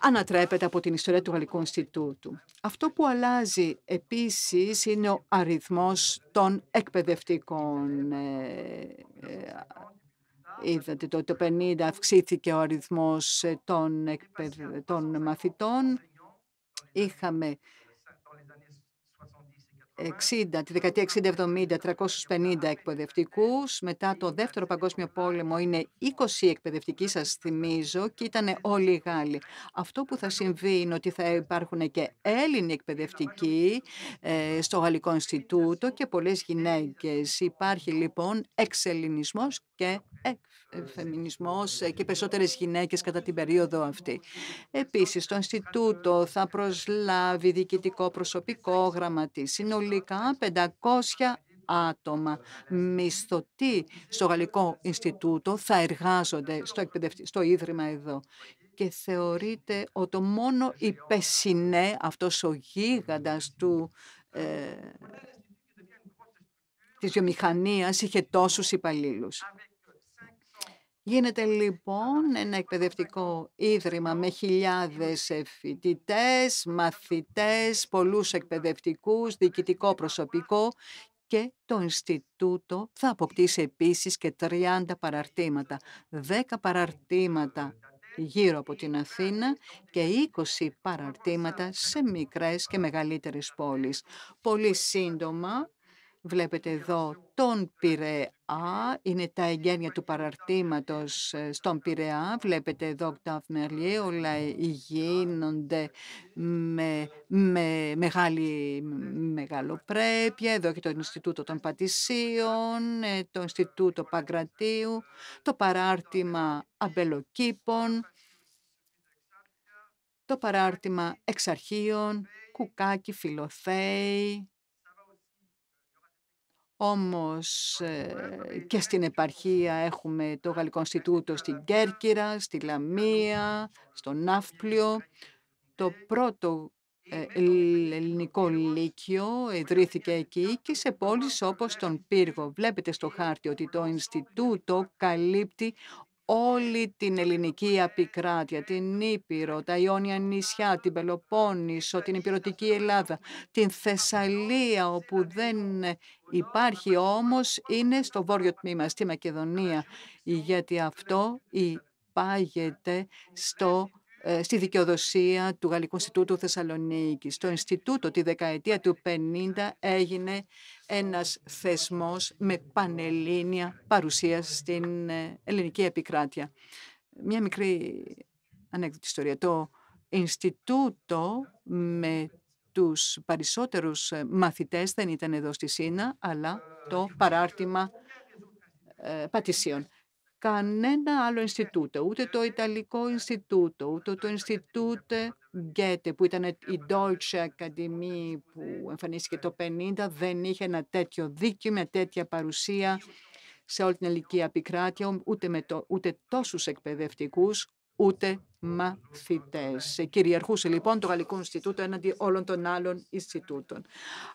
ανατρέπεται από την ιστορία του Γαλλικού Ινστιτούτου. Αυτό που αλλάζει επίσης είναι ο αριθμός των εκπαιδευτικών. Ε, ε, είδατε το 50 αυξήθηκε ο αριθμός ε, των, των μαθητών. Είχαμε 60, τη δεκαετία 60-70, 350 εκπαιδευτικούς. Μετά το Δεύτερο Παγκόσμιο Πόλεμο είναι 20 εκπαιδευτικοί, σας θυμίζω, και ήταν όλοι Γάλλοι. Αυτό που θα συμβεί είναι ότι θα υπάρχουν και Έλληνοι εκπαιδευτικοί ε, στο Γαλλικό Ινστιτούτο και πολλές γυναίκες. Υπάρχει λοιπόν εξελινισμός και εφεμινισμός ε, και περισσότερες γυναίκες κατά την περίοδο αυτή. Επίσης, το Ινστιτούτο θα προσλάβει διοικητικό προσωπικό, γραμματή, συνολικά 500 άτομα μισθωτοί στο Γαλλικό Ινστιτούτο θα εργάζονται στο, στο Ίδρυμα εδώ και θεωρείται ότι μόνο η Πεσινέ, αυτός ο γίγαντας του, ε, της βιομηχανίας, είχε τόσους υπαλλήλους. Γίνεται λοιπόν ένα εκπαιδευτικό ίδρυμα με χιλιάδες φοιτητές, μαθητές, πολλούς εκπαιδευτικούς, διοικητικό προσωπικό και το Ινστιτούτο θα αποκτήσει επίσης και 30 παραρτήματα, 10 παραρτήματα γύρω από την Αθήνα και 20 παραρτήματα σε μικρές και μεγαλύτερες πόλεις. Πολύ σύντομα Βλέπετε εδώ τον Πειραιά, είναι τα εγγένεια του παραρτήματος ε, στον Πειραιά. Βλέπετε εδώ τα αυμερλή, όλα γίνονται με, με μεγάλη μεγαλοπρέπεια. Εδώ και το Ινστιτούτο των Πατησίων, ε, το Ινστιτούτο Παγκρατίου, το παράρτημα αμπελοκήπων, το παράρτημα εξαρχείων, κουκάκι, φιλοθέη, όμως ε, και στην επαρχία έχουμε το Γαλλικό Ινστιτούτο στην Κέρκυρα, στη Λαμία, στο Ναύπλιο. Το πρώτο ε, ελληνικό λύκειο ιδρύθηκε εκεί και σε πόλεις όπως τον Πύργο. Βλέπετε στο χάρτη ότι το Ινστιτούτο καλύπτει όλη την ελληνική απικράτεια, την Ήπειρο, τα Ιόνια νησιά, την Πελοπόννησο, την Υπηρωτική Ελλάδα, την Θεσσαλία, όπου δεν Υπάρχει όμως, είναι στο βόρειο τμήμα, στη Μακεδονία, γιατί αυτό υπάγεται στο ε, στη δικαιοδοσία του Γαλλικού Ινστιτούτου Θεσσαλονίκης. Το Ινστιτούτο τη δεκαετία του 50 έγινε ένας θεσμός με πανελλήνια παρουσία στην ε, ελληνική επικράτεια. Μια μικρή ανέκδοτη ιστορία. Το Ινστιτούτο με τους περισσότερους ε, μαθητές δεν ήταν εδώ στη Σίνα, αλλά το παράρτημα ε, πατησίων. Κανένα άλλο Ινστιτούτο, ούτε το Ιταλικό Ινστιτούτο, ούτε το Ινστιτούτο Γκέτε που ήταν η Deutsche Akademie που εμφανίστηκε το 50, δεν είχε ένα τέτοιο δίκαιο με τέτοια παρουσία σε όλη την ελληνική επικράτεια, ούτε, με το, ούτε τόσους εκπαιδευτικούς, ούτε μαθητές. Ε, κυριαρχούσε λοιπόν το Γαλλικό Ινστιτούτο έναντι όλων των άλλων Ινστιτούτων.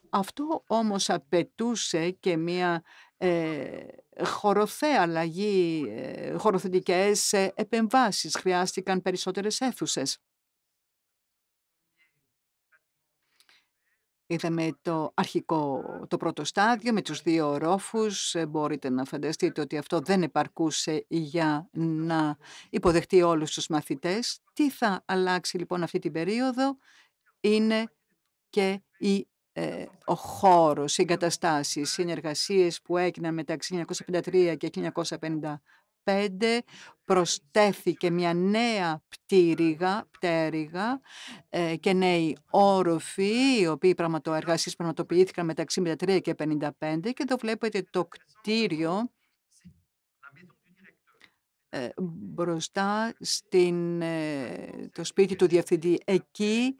Αυτό όμως απαιτούσε και μια ε, χωροθέα αλλαγή, ε, ε, επεμβάσεις. Χρειάστηκαν περισσότερες αίθουσες. Είδαμε το αρχικό, το πρώτο στάδιο με τους δύο ορόφους. Ε, μπορείτε να φανταστείτε ότι αυτό δεν επαρκούσε για να υποδεχτεί όλους τους μαθητές. Τι θα αλλάξει λοιπόν αυτή την περίοδο είναι και η ε, ο χώρος, οι εγκαταστάσεις, οι συνεργασίες που έγιναν μεταξύ 1953 και 1950 προστέθηκε μια νέα πτήρυγα, πτέρυγα ε, και νέοι όροφοι, οι οποίοι πραγματοεργασίες πραγματοποιήθηκαν μεταξύ 1953 και 55 και εδώ βλέπετε το κτίριο ε, μπροστά στην, ε, το σπίτι του διευθυντή. Εκεί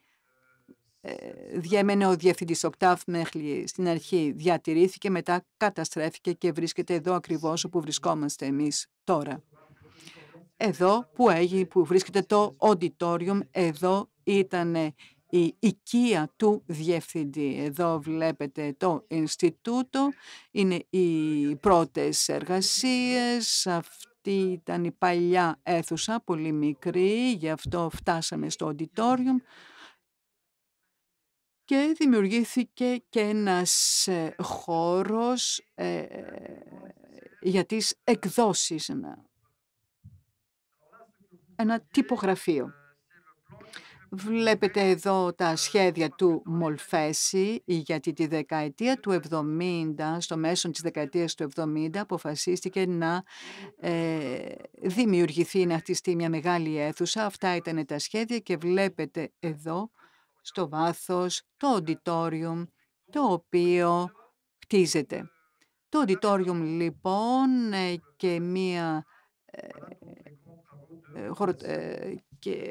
ε, διέμενε ο διευθυντής Οκτάφ μέχρι στην αρχή διατηρήθηκε, μετά καταστρέφηκε και βρίσκεται εδώ ακριβώς όπου βρισκόμαστε εμείς τώρα. Εδώ που, έγινε, που βρίσκεται το auditorium, εδώ ήταν η οικία του διευθυντή. Εδώ βλέπετε το Ινστιτούτο, είναι οι πρώτες εργασίες, αυτή ήταν η παλιά αίθουσα, πολύ μικρή, γι' αυτό φτάσαμε στο auditorium και δημιουργήθηκε και ένας ε, χώρος ε, για τις εκδόσεις, ένα, ένα τυπογραφείο. Βλέπετε εδώ τα σχέδια του Μολφέση, γιατί τη δεκαετία του 70, στο μέσο της δεκαετίας του 70, αποφασίστηκε να ε, δημιουργηθεί να χτιστεί μια μεγάλη αίθουσα. Αυτά ήταν τα σχέδια και βλέπετε εδώ στο βάθος το auditorium, το οποίο χτίζεται. Το auditorium λοιπόν ε, και μία ε, ε, και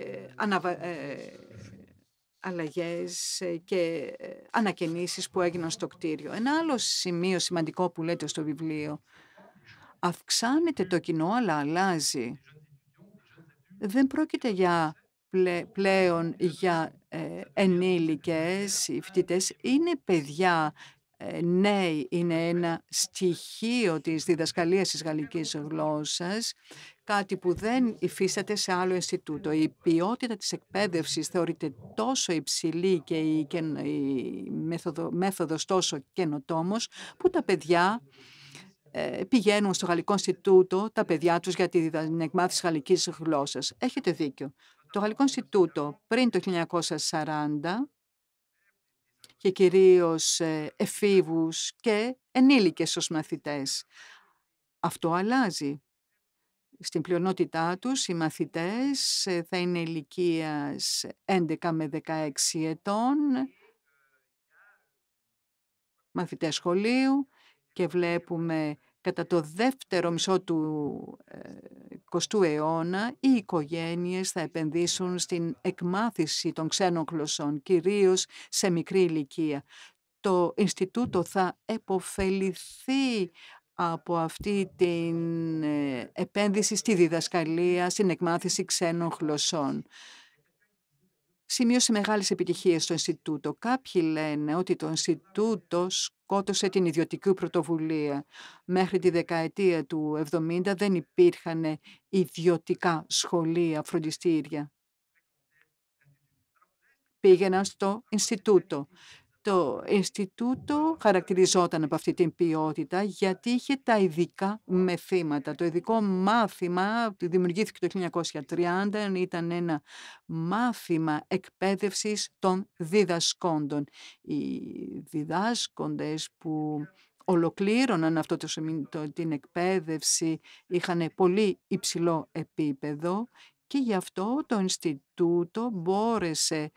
αλλαγές και ανακαινήσεις που έγιναν στο κτίριο. Ένα άλλο σημείο σημαντικό που λέτε στο βιβλίο. Αυξάνεται το κοινό, αλλά αλλάζει. Δεν πρόκειται για πλέον για ε, ενήλικες, οι φοιτητές είναι παιδιά ε, νέοι, είναι ένα στοιχείο της διδασκαλίας της γαλλικής γλώσσας, κάτι που δεν υφίσταται σε άλλο Ινστιτούτο. Η ποιότητα της εκπαίδευσης θεωρείται τόσο υψηλή και η, μέθοδο, μέθοδος τόσο καινοτόμος, που τα παιδιά ε, πηγαίνουν στο Γαλλικό Ινστιτούτο τα παιδιά τους για την εκμάθηση γαλλικής γλώσσας. Έχετε δίκιο. Το Γαλλικό Ινστιτούτο πριν το 1940 και κυρίως ε, εφήβους και ενήλικες ως μαθητές. Αυτό αλλάζει. Στην πλειονότητά τους οι μαθητές ε, θα είναι ηλικίας 11 με 16 ετών, μαθητές σχολείου και βλέπουμε Κατά το δεύτερο μισό του 20ου ε, αιώνα, οι οικογένειες θα επενδύσουν στην εκμάθηση των ξένων γλωσσών, κυρίως σε μικρή ηλικία. Το Ινστιτούτο θα επωφεληθεί από αυτή την ε, επένδυση στη διδασκαλία, στην εκμάθηση ξένων γλωσσών σημείωσε μεγάλες επιτυχίες στο Ινστιτούτο. Κάποιοι λένε ότι το Ινστιτούτο σκότωσε την ιδιωτική πρωτοβουλία. Μέχρι τη δεκαετία του 70 δεν υπήρχαν ιδιωτικά σχολεία, φροντιστήρια. Πήγαιναν στο Ινστιτούτο. Το Ινστιτούτο χαρακτηριζόταν από αυτή την ποιότητα γιατί είχε τα ειδικά μεθήματα. Το ειδικό μάθημα δημιουργήθηκε το 1930, ήταν ένα μάθημα εκπαίδευσης των διδασκόντων. Οι διδάσκοντες που ολοκλήρωναν αυτό το, την εκπαίδευση είχαν πολύ υψηλό επίπεδο και γι' αυτό το Ινστιτούτο μπόρεσε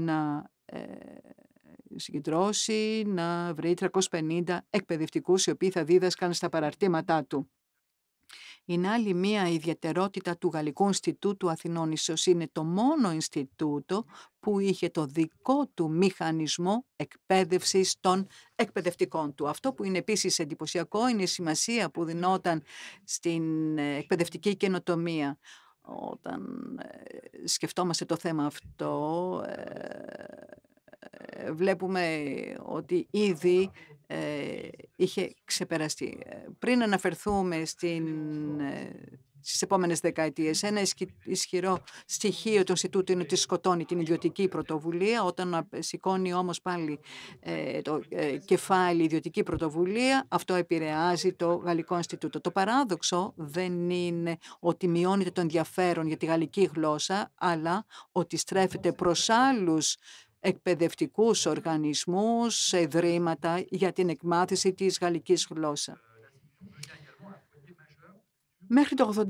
να ε, συγκεντρώσει, να βρει 350 εκπαιδευτικούς οι οποίοι θα δίδασκαν στα παραρτήματά του. Είναι άλλη μία ιδιαιτερότητα του Γαλλικού Ινστιτούτου Αθηνών. Ίσως είναι το μόνο Ινστιτούτο που είχε το δικό του μηχανισμό εκπαίδευσης των εκπαιδευτικών του. Αυτό που είναι επίσης εντυπωσιακό είναι η σημασία που δινόταν στην ε, εκπαιδευτική καινοτομία. Όταν ε, σκεφτόμαστε το θέμα αυτό, ε, ε, βλέπουμε ότι ήδη ε, είχε ξεπεραστεί. Ε, πριν αναφερθούμε στην, στις επόμενες δεκαετίες, ένα ισχυρό στοιχείο του Ινστιτούτου είναι ότι σκοτώνει την ιδιωτική πρωτοβουλία. Όταν σηκώνει όμως πάλι το κεφάλι ιδιωτική πρωτοβουλία, αυτό επηρεάζει το Γαλλικό Ινστιτούτο. Το παράδοξο δεν είναι ότι μειώνεται το ενδιαφέρον για τη γαλλική γλώσσα, αλλά ότι στρέφεται προς άλλους εκπαιδευτικούς οργανισμούς, ιδρύματα για την εκμάθηση της γαλλικής γλώσσας. Μέχρι το 1981,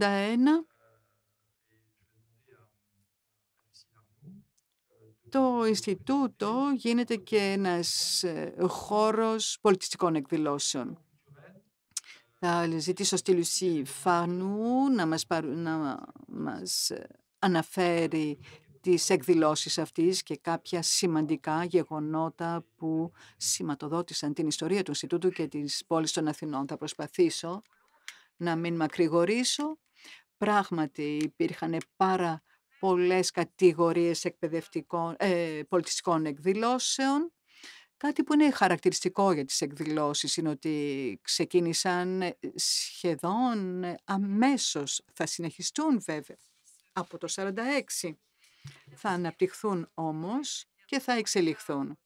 το Ινστιτούτο γίνεται και ένας ε, χώρος πολιτιστικών εκδηλώσεων. Θα ζητήσω στη Λουσί Φάνου να μας, παρου, να μας ε, αναφέρει τις εκδηλώσεις αυτής και κάποια σημαντικά γεγονότα που σηματοδότησαν την ιστορία του Ινστιτούτου και της πόλης των Αθηνών. Θα προσπαθήσω να μην μακρηγορήσω. Πράγματι υπήρχαν πάρα πολλές κατηγορίες εκπαιδευτικών, ε, πολιτιστικών εκδηλώσεων. Κάτι που είναι χαρακτηριστικό για τις εκδηλώσεις είναι ότι ξεκίνησαν ε, σχεδόν ε, αμέσως, θα συνεχιστούν βέβαια, από το 46. Θα αναπτυχθούν όμως και θα εξελιχθούν.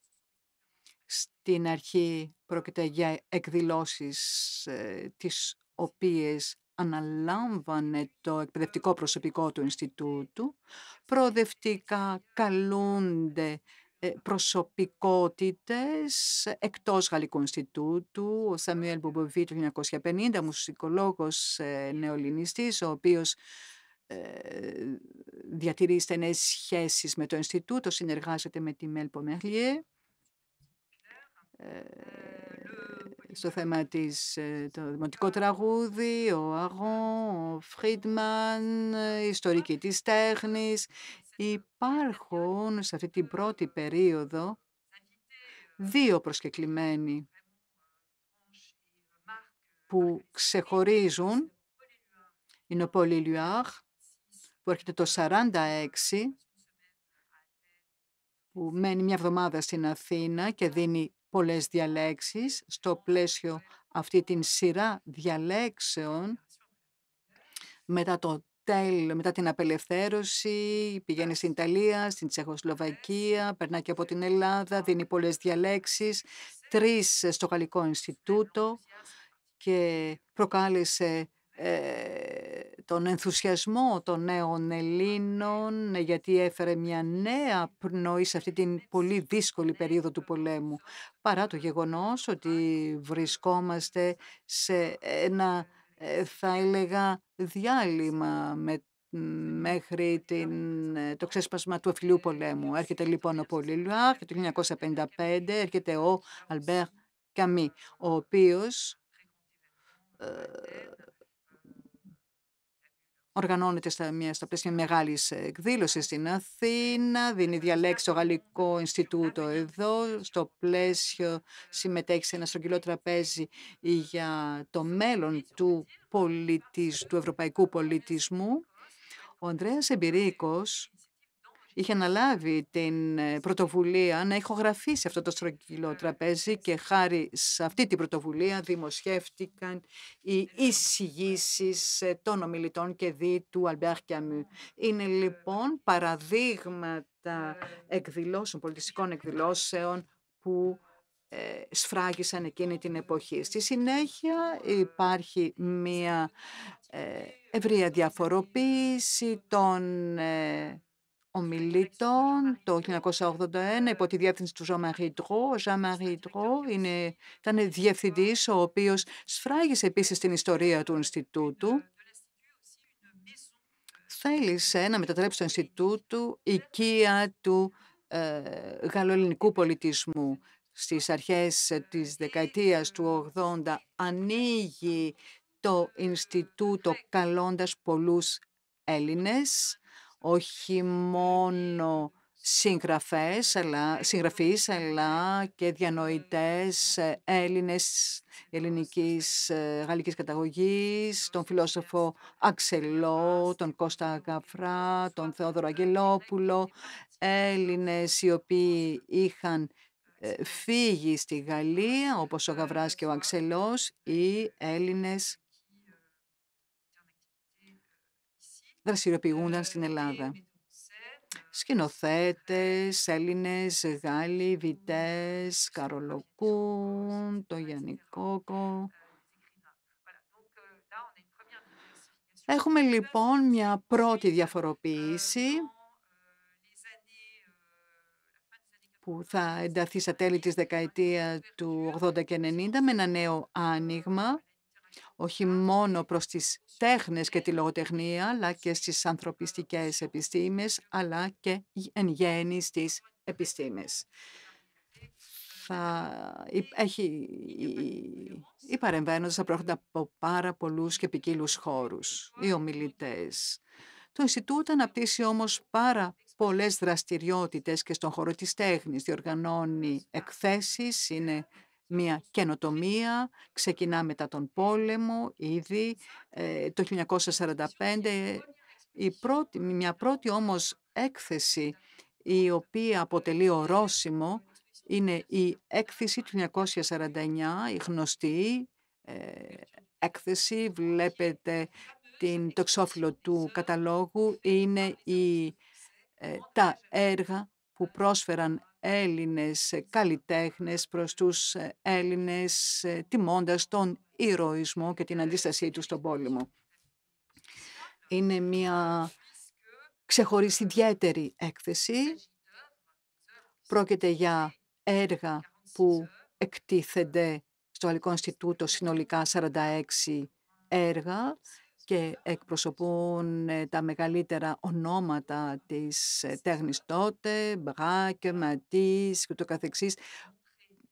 Στην αρχή πρόκειται για εκδηλώσεις ε, τις οποίες αναλάμβανε το εκπαιδευτικό προσωπικό του Ινστιτούτου. Προοδευτικά καλούνται ε, προσωπικότητες εκτός Γαλλικού Ινστιτούτου. Ο Σαμιουέλ Μπομποβί του 1950, μουσικολόγος ε, νεολινιστής, ο οποίος ε, διατηρεί στενές σχέσεις με το Ινστιτούτο, συνεργάζεται με τη Μέλ Πομεγλίε. στο θέμα της, ε, το δημοτικό τραγούδι, ο Αγών, ο Φρίντμαν, η ιστορική της τέχνης. Υπάρχουν σε αυτή την πρώτη περίοδο δύο προσκεκλημένοι που ξεχωρίζουν. Είναι ο Πολυ που έρχεται το 46, που μένει μια εβδομάδα στην Αθήνα και δίνει πολλές διαλέξεις. Στο πλαίσιο αυτή την σειρά διαλέξεων, μετά, το μετά την απελευθέρωση, πηγαίνει στην Ιταλία, στην Τσεχοσλοβακία, περνάει και από την Ελλάδα, δίνει πολλές διαλέξεις, τρεις στο Γαλλικό Ινστιτούτο και προκάλεσε ε, τον ενθουσιασμό των νέων Ελλήνων ε, γιατί έφερε μια νέα πνοή σε αυτή την πολύ δύσκολη περίοδο του πολέμου παρά το γεγονός ότι βρισκόμαστε σε ένα ε, θα έλεγα διάλειμμα μέχρι την, ε, το ξέσπασμα του εφηλίου πολέμου. Έρχεται λοιπόν ο Πολυλουάρ και το 1955 έρχεται ο Αλμπέρ Καμί, ο οποίος Οργανώνεται στα, μια, στα πλαίσια μεγάλης εκδήλωσης στην Αθήνα, δίνει διαλέξεις στο Γαλλικό Ινστιτούτο εδώ, στο πλαίσιο συμμετέχει σε ένα στρογγυλό τραπέζι για το μέλλον του, πολιτισ, του ευρωπαϊκού πολιτισμού. Ο Ανδρέας Εμπειρίκος είχε αναλάβει την ε, πρωτοβουλία να ηχογραφήσει αυτό το στρογγυλό τραπέζι και χάρη σε αυτή την πρωτοβουλία δημοσιεύτηκαν οι εισηγήσεις ε, των ομιλητών και δι του Αλμπέρ Καμού. Είναι λοιπόν παραδείγματα εκδηλώσεων, πολιτιστικών εκδηλώσεων που ε, σφράγισαν εκείνη την εποχή. Στη συνέχεια υπάρχει μια ευρεία διαφοροποίηση των ομιλήτων το 1981 υπό τη διεύθυνση του Jean-Marie Ο είναι, ήταν διευθυντής ο οποίος σφράγισε επίσης την ιστορία του Ινστιτούτου. Θέλησε να μετατρέψει το Ινστιτούτου οικία του ε, γαλλοελληνικού πολιτισμού. Στις αρχές της δεκαετίας του 80 ανοίγει το Ινστιτούτο καλώντας πολλούς Έλληνες όχι μόνο συγγραφές, αλλά, συγγραφείς, αλλά και διανοητές ε, Έλληνες ελληνικής ε, γαλλικής καταγωγής, τον φιλόσοφο Αξελό, τον Κώστα Αγαφρά, τον Θεόδωρο Αγγελόπουλο, Έλληνες οι οποίοι είχαν ε, φύγει στη Γαλλία, όπως ο Γαβράς και ο Αξελός, ή Έλληνες δραστηριοποιούνταν στην Ελλάδα. Σκηνοθέτες, Έλληνες, Γάλλοι, Βιτές, Καρολοκούν, το Γιαννικόκο. Έχουμε λοιπόν μια πρώτη διαφοροποίηση που θα ενταθεί στα τέλη της δεκαετία του 80 και 90 με ένα νέο άνοιγμα όχι μόνο προς τις τέχνες και τη λογοτεχνία, αλλά και στις ανθρωπιστικές επιστήμες, αλλά και εν γέννη στις επιστήμες. Θα... Έχει... η παρεμβαίνοντας θα προέρχονται από πάρα πολλούς και ποικίλους χώρους, οι ομιλητές. Το Ινστιτούτο αναπτύσσει όμως πάρα πολλές δραστηριότητες και στον χώρο της τέχνης. Διοργανώνει εκθέσεις, είναι μια καινοτομία, ξεκινά μετά τον πόλεμο ήδη, ε, το 1945, η μια πρώτη όμως έκθεση η οποία αποτελεί ορόσημο είναι η έκθεση του 1949, η γνωστή ε, έκθεση, βλέπετε την, το εξώφυλλο του καταλόγου, είναι η, ε, τα έργα που πρόσφεραν Έλληνες ε, καλλιτέχνες προς τους ε, Έλληνες ε, τιμώντας τον ηρωισμό και την αντίστασή τους στον πόλεμο. Είναι μια ξεχωρίστη ιδιαίτερη έκθεση. Πρόκειται για έργα που εκτίθενται στο Γαλλικό Ινστιτούτο συνολικά 46 έργα και εκπροσωπούν ε, τα μεγαλύτερα ονόματα της ε, τέχνης τότε, Μπράκ, Ματής και το καθεξής.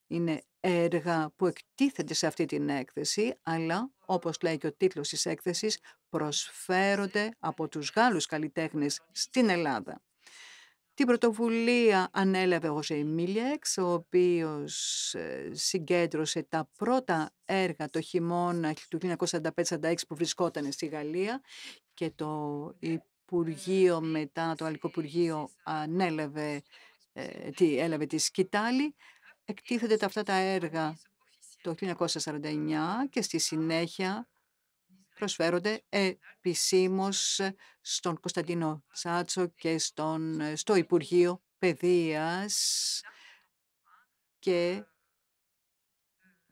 Είναι έργα που εκτίθενται σε αυτή την έκθεση, αλλά όπως λέει και ο τίτλος της έκθεσης, προσφέρονται από τους Γάλλους καλλιτέχνες στην Ελλάδα. Την πρωτοβουλία ανέλαβε ο Ζεϊ ο οποίος ε, συγκέντρωσε τα πρώτα έργα το χειμώνα του 1945 1946 που βρισκόταν στη Γαλλία και το Υπουργείο μετά, το Αλικοπουργείο ανέλαβε, ε, έλαβε τη σκητάλη. Εκτίθεται τα αυτά τα έργα το 1949 και στη συνέχεια προσφέρονται επισήμως στον Κωνσταντίνο Τσάτσο και στον, ε, στο Υπουργείο Παιδείας και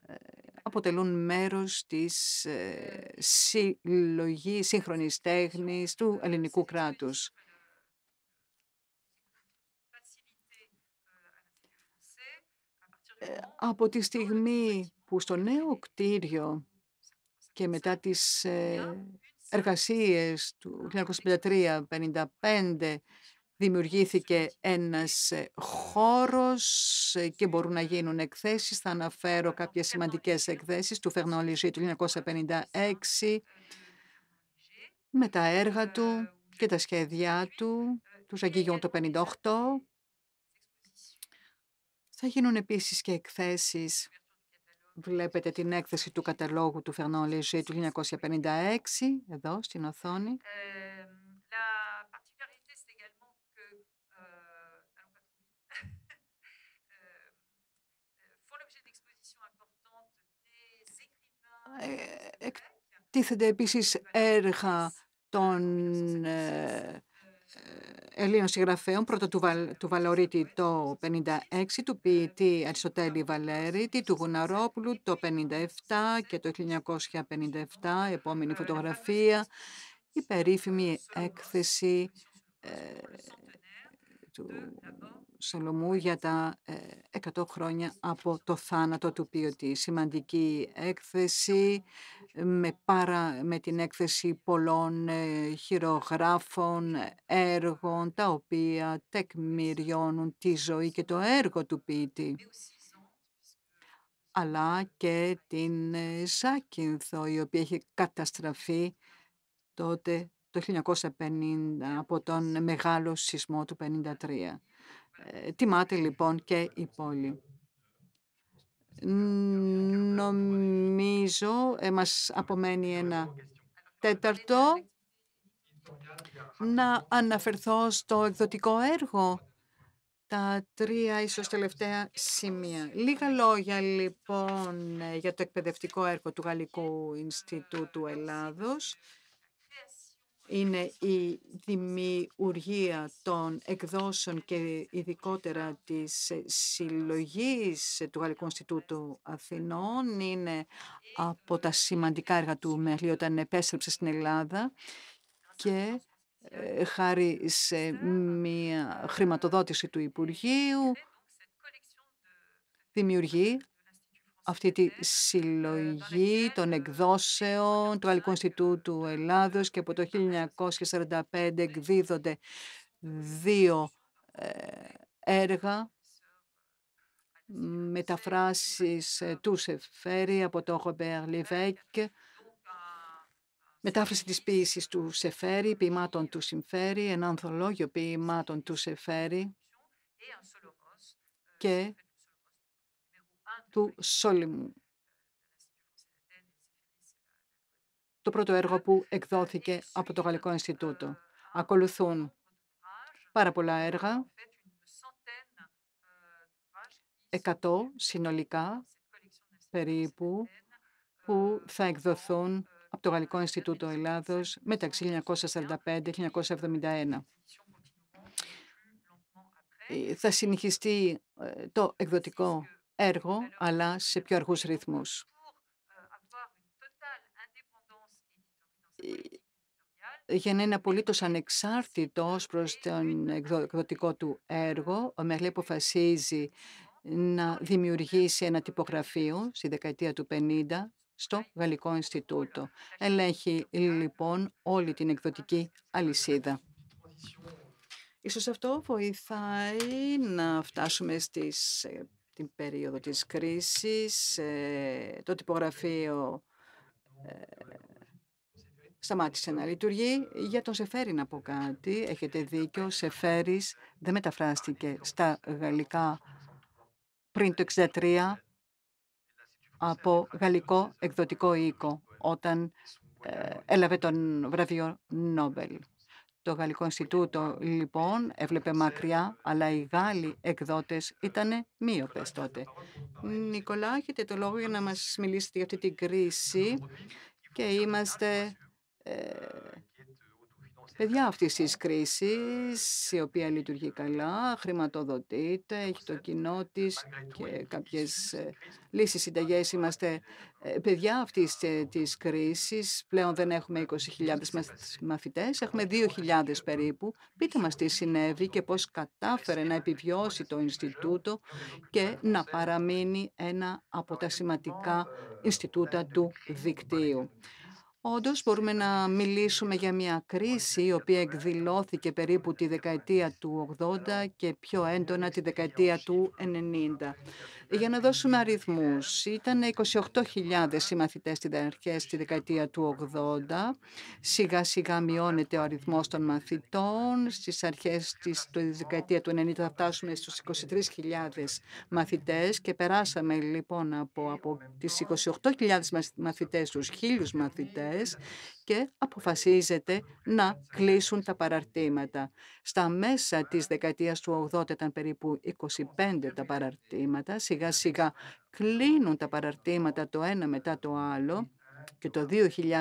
ε, αποτελούν μέρος της ε, συλλογής σύγχρονης τέχνης του ελληνικού κράτους. Από τη στιγμή που στο νέο κτίριο και μετά τις ε, εργασίες του 1953-55 δημιουργήθηκε ένας ε, χώρος ε, και μπορούν να γίνουν εκθέσεις. Θα αναφέρω κάποιες σημαντικές εκθέσεις του Φερνόλιζη του 1956 με τα έργα του και τα σχέδιά του, του Ζαγκίγιον το 1958. Θα γίνουν επίσης και εκθέσεις βλέπετε την έκθεση του καταλόγου του Φερνόν Λεζέ του 1956, εδώ στην οθόνη. Εκτίθενται επίσης έργα των Ελλήνων συγγραφέων, πρώτο του, Βαλ, του Βαλωρίτη το 56, του ποιητή Αριστοτέλη Βαλέριτη, του Γουναρόπουλου το 57 και το 1957, επόμενη φωτογραφία, η περίφημη έκθεση ε, του Σολομού για τα 100 ε, χρόνια από το θάνατο του ποιητή. Σημαντική έκθεση με, παρα, με την έκθεση πολλών ε, χειρογράφων, έργων, τα οποία τεκμηριώνουν τη ζωή και το έργο του ποιητή αλλά και την Ζάκυνθο, ε, η οποία έχει καταστραφεί τότε το 1950 από τον μεγάλο σεισμό του 1953. Ε, τιμάται λοιπόν και η πόλη. Νομίζω ε, μας απομένει ένα τέταρτο να αναφερθώ στο εκδοτικό έργο. Τα τρία ίσως τελευταία σημεία. Λίγα λόγια λοιπόν ε, για το εκπαιδευτικό έργο του Γαλλικού Ινστιτούτου Ελλάδος είναι η δημιουργία των εκδόσεων και ειδικότερα της συλλογής του Γαλλικού Ινστιτούτου Αθηνών. Είναι από τα σημαντικά έργα του Μέχλη όταν επέστρεψε στην Ελλάδα και ε, χάρη σε μια χρηματοδότηση του Υπουργείου δημιουργεί αυτή τη συλλογή των εκδόσεων του Γαλλικού Ινστιτούτου Ελλάδος και από το 1945 εκδίδονται δύο ε, έργα μεταφράσεις ε, του Σεφέρη από το Ρομπέρ Λιβέκ, μετάφραση της ποίησης του Σεφέρη, ποιημάτων του Συμφέρη, ένα ανθολόγιο ποιημάτων του Σεφέρη και του Σόλιμου. Το πρώτο έργο που εκδόθηκε από το Γαλλικό Ινστιτούτο. Ακολουθούν πάρα πολλά έργα, 100 συνολικά περίπου, που θα εκδοθούν από το Γαλλικό Ινστιτούτο Ελλάδος μεταξύ 1945-1971. Ε, θα συνεχιστεί ε, το εκδοτικό έργο, αλλά σε πιο αργούς ρυθμούς. Euh, ε, για να είναι απολύτως ανεξάρτητος προς τον εκδοτικό του έργο, ο Μέχλε αποφασίζει να δημιουργήσει ένα τυπογραφείο στη δεκαετία του 50 στο Γαλλικό Ινστιτούτο. Ελέγχει λοιπόν όλη την εκδοτική αλυσίδα. Ίσως αυτό βοηθάει να φτάσουμε στις ε, την περίοδο της κρίσης. Ε, το τυπογραφείο ε, σταμάτησε να λειτουργεί. Για τον Σεφέρη να πω κάτι. Έχετε δίκιο. Σεφέρης δεν μεταφράστηκε στα γαλλικά πριν το 1963 από γαλλικό εκδοτικό οίκο όταν ε, έλαβε τον βραβείο Νόμπελ. Το Γαλλικό Ινστιτούτο λοιπόν έβλεπε μακριά, αλλά οι Γάλλοι εκδότες ήταν μοίωπες τότε. Νικολά, έχετε το λόγο για να μας μιλήσετε για αυτή την κρίση και είμαστε ε, παιδιά αυτή τη κρίση, η οποία λειτουργεί καλά, χρηματοδοτείται, έχει το κοινό της και κάποιες λύσεις συνταγές. Είμαστε ε, παιδιά αυτής ε, της κρίσης. Πλέον δεν έχουμε 20.000 μαθητές, έχουμε 2.000 περίπου. Πείτε μας τι συνέβη και πώς κατάφερε να επιβιώσει το Ινστιτούτο και να παραμείνει ένα από τα σημαντικά Ινστιτούτα του δικτύου. Όντως μπορούμε να μιλήσουμε για μια κρίση η οποία εκδηλώθηκε περίπου τη δεκαετία του 80 και πιο έντονα τη δεκαετία του 90. Για να δώσουμε αριθμούς, ήταν 28.000 οι μαθητές στις αρχές τη δεκαετία του 80. Σιγά σιγά μειώνεται ο αριθμός των μαθητών. Στις αρχές της δεκαετία του 90 θα φτάσουμε στους 23.000 μαθητές και περάσαμε λοιπόν από, από τις 28.000 μαθητές στους 1.000 μαθητές και αποφασίζεται να κλείσουν τα παραρτήματα. Στα μέσα της δεκαετίας του 80 ήταν περίπου 25 τα παραρτήματα. Σιγά σιγά κλείνουν τα παραρτήματα το ένα μετά το άλλο και το 2001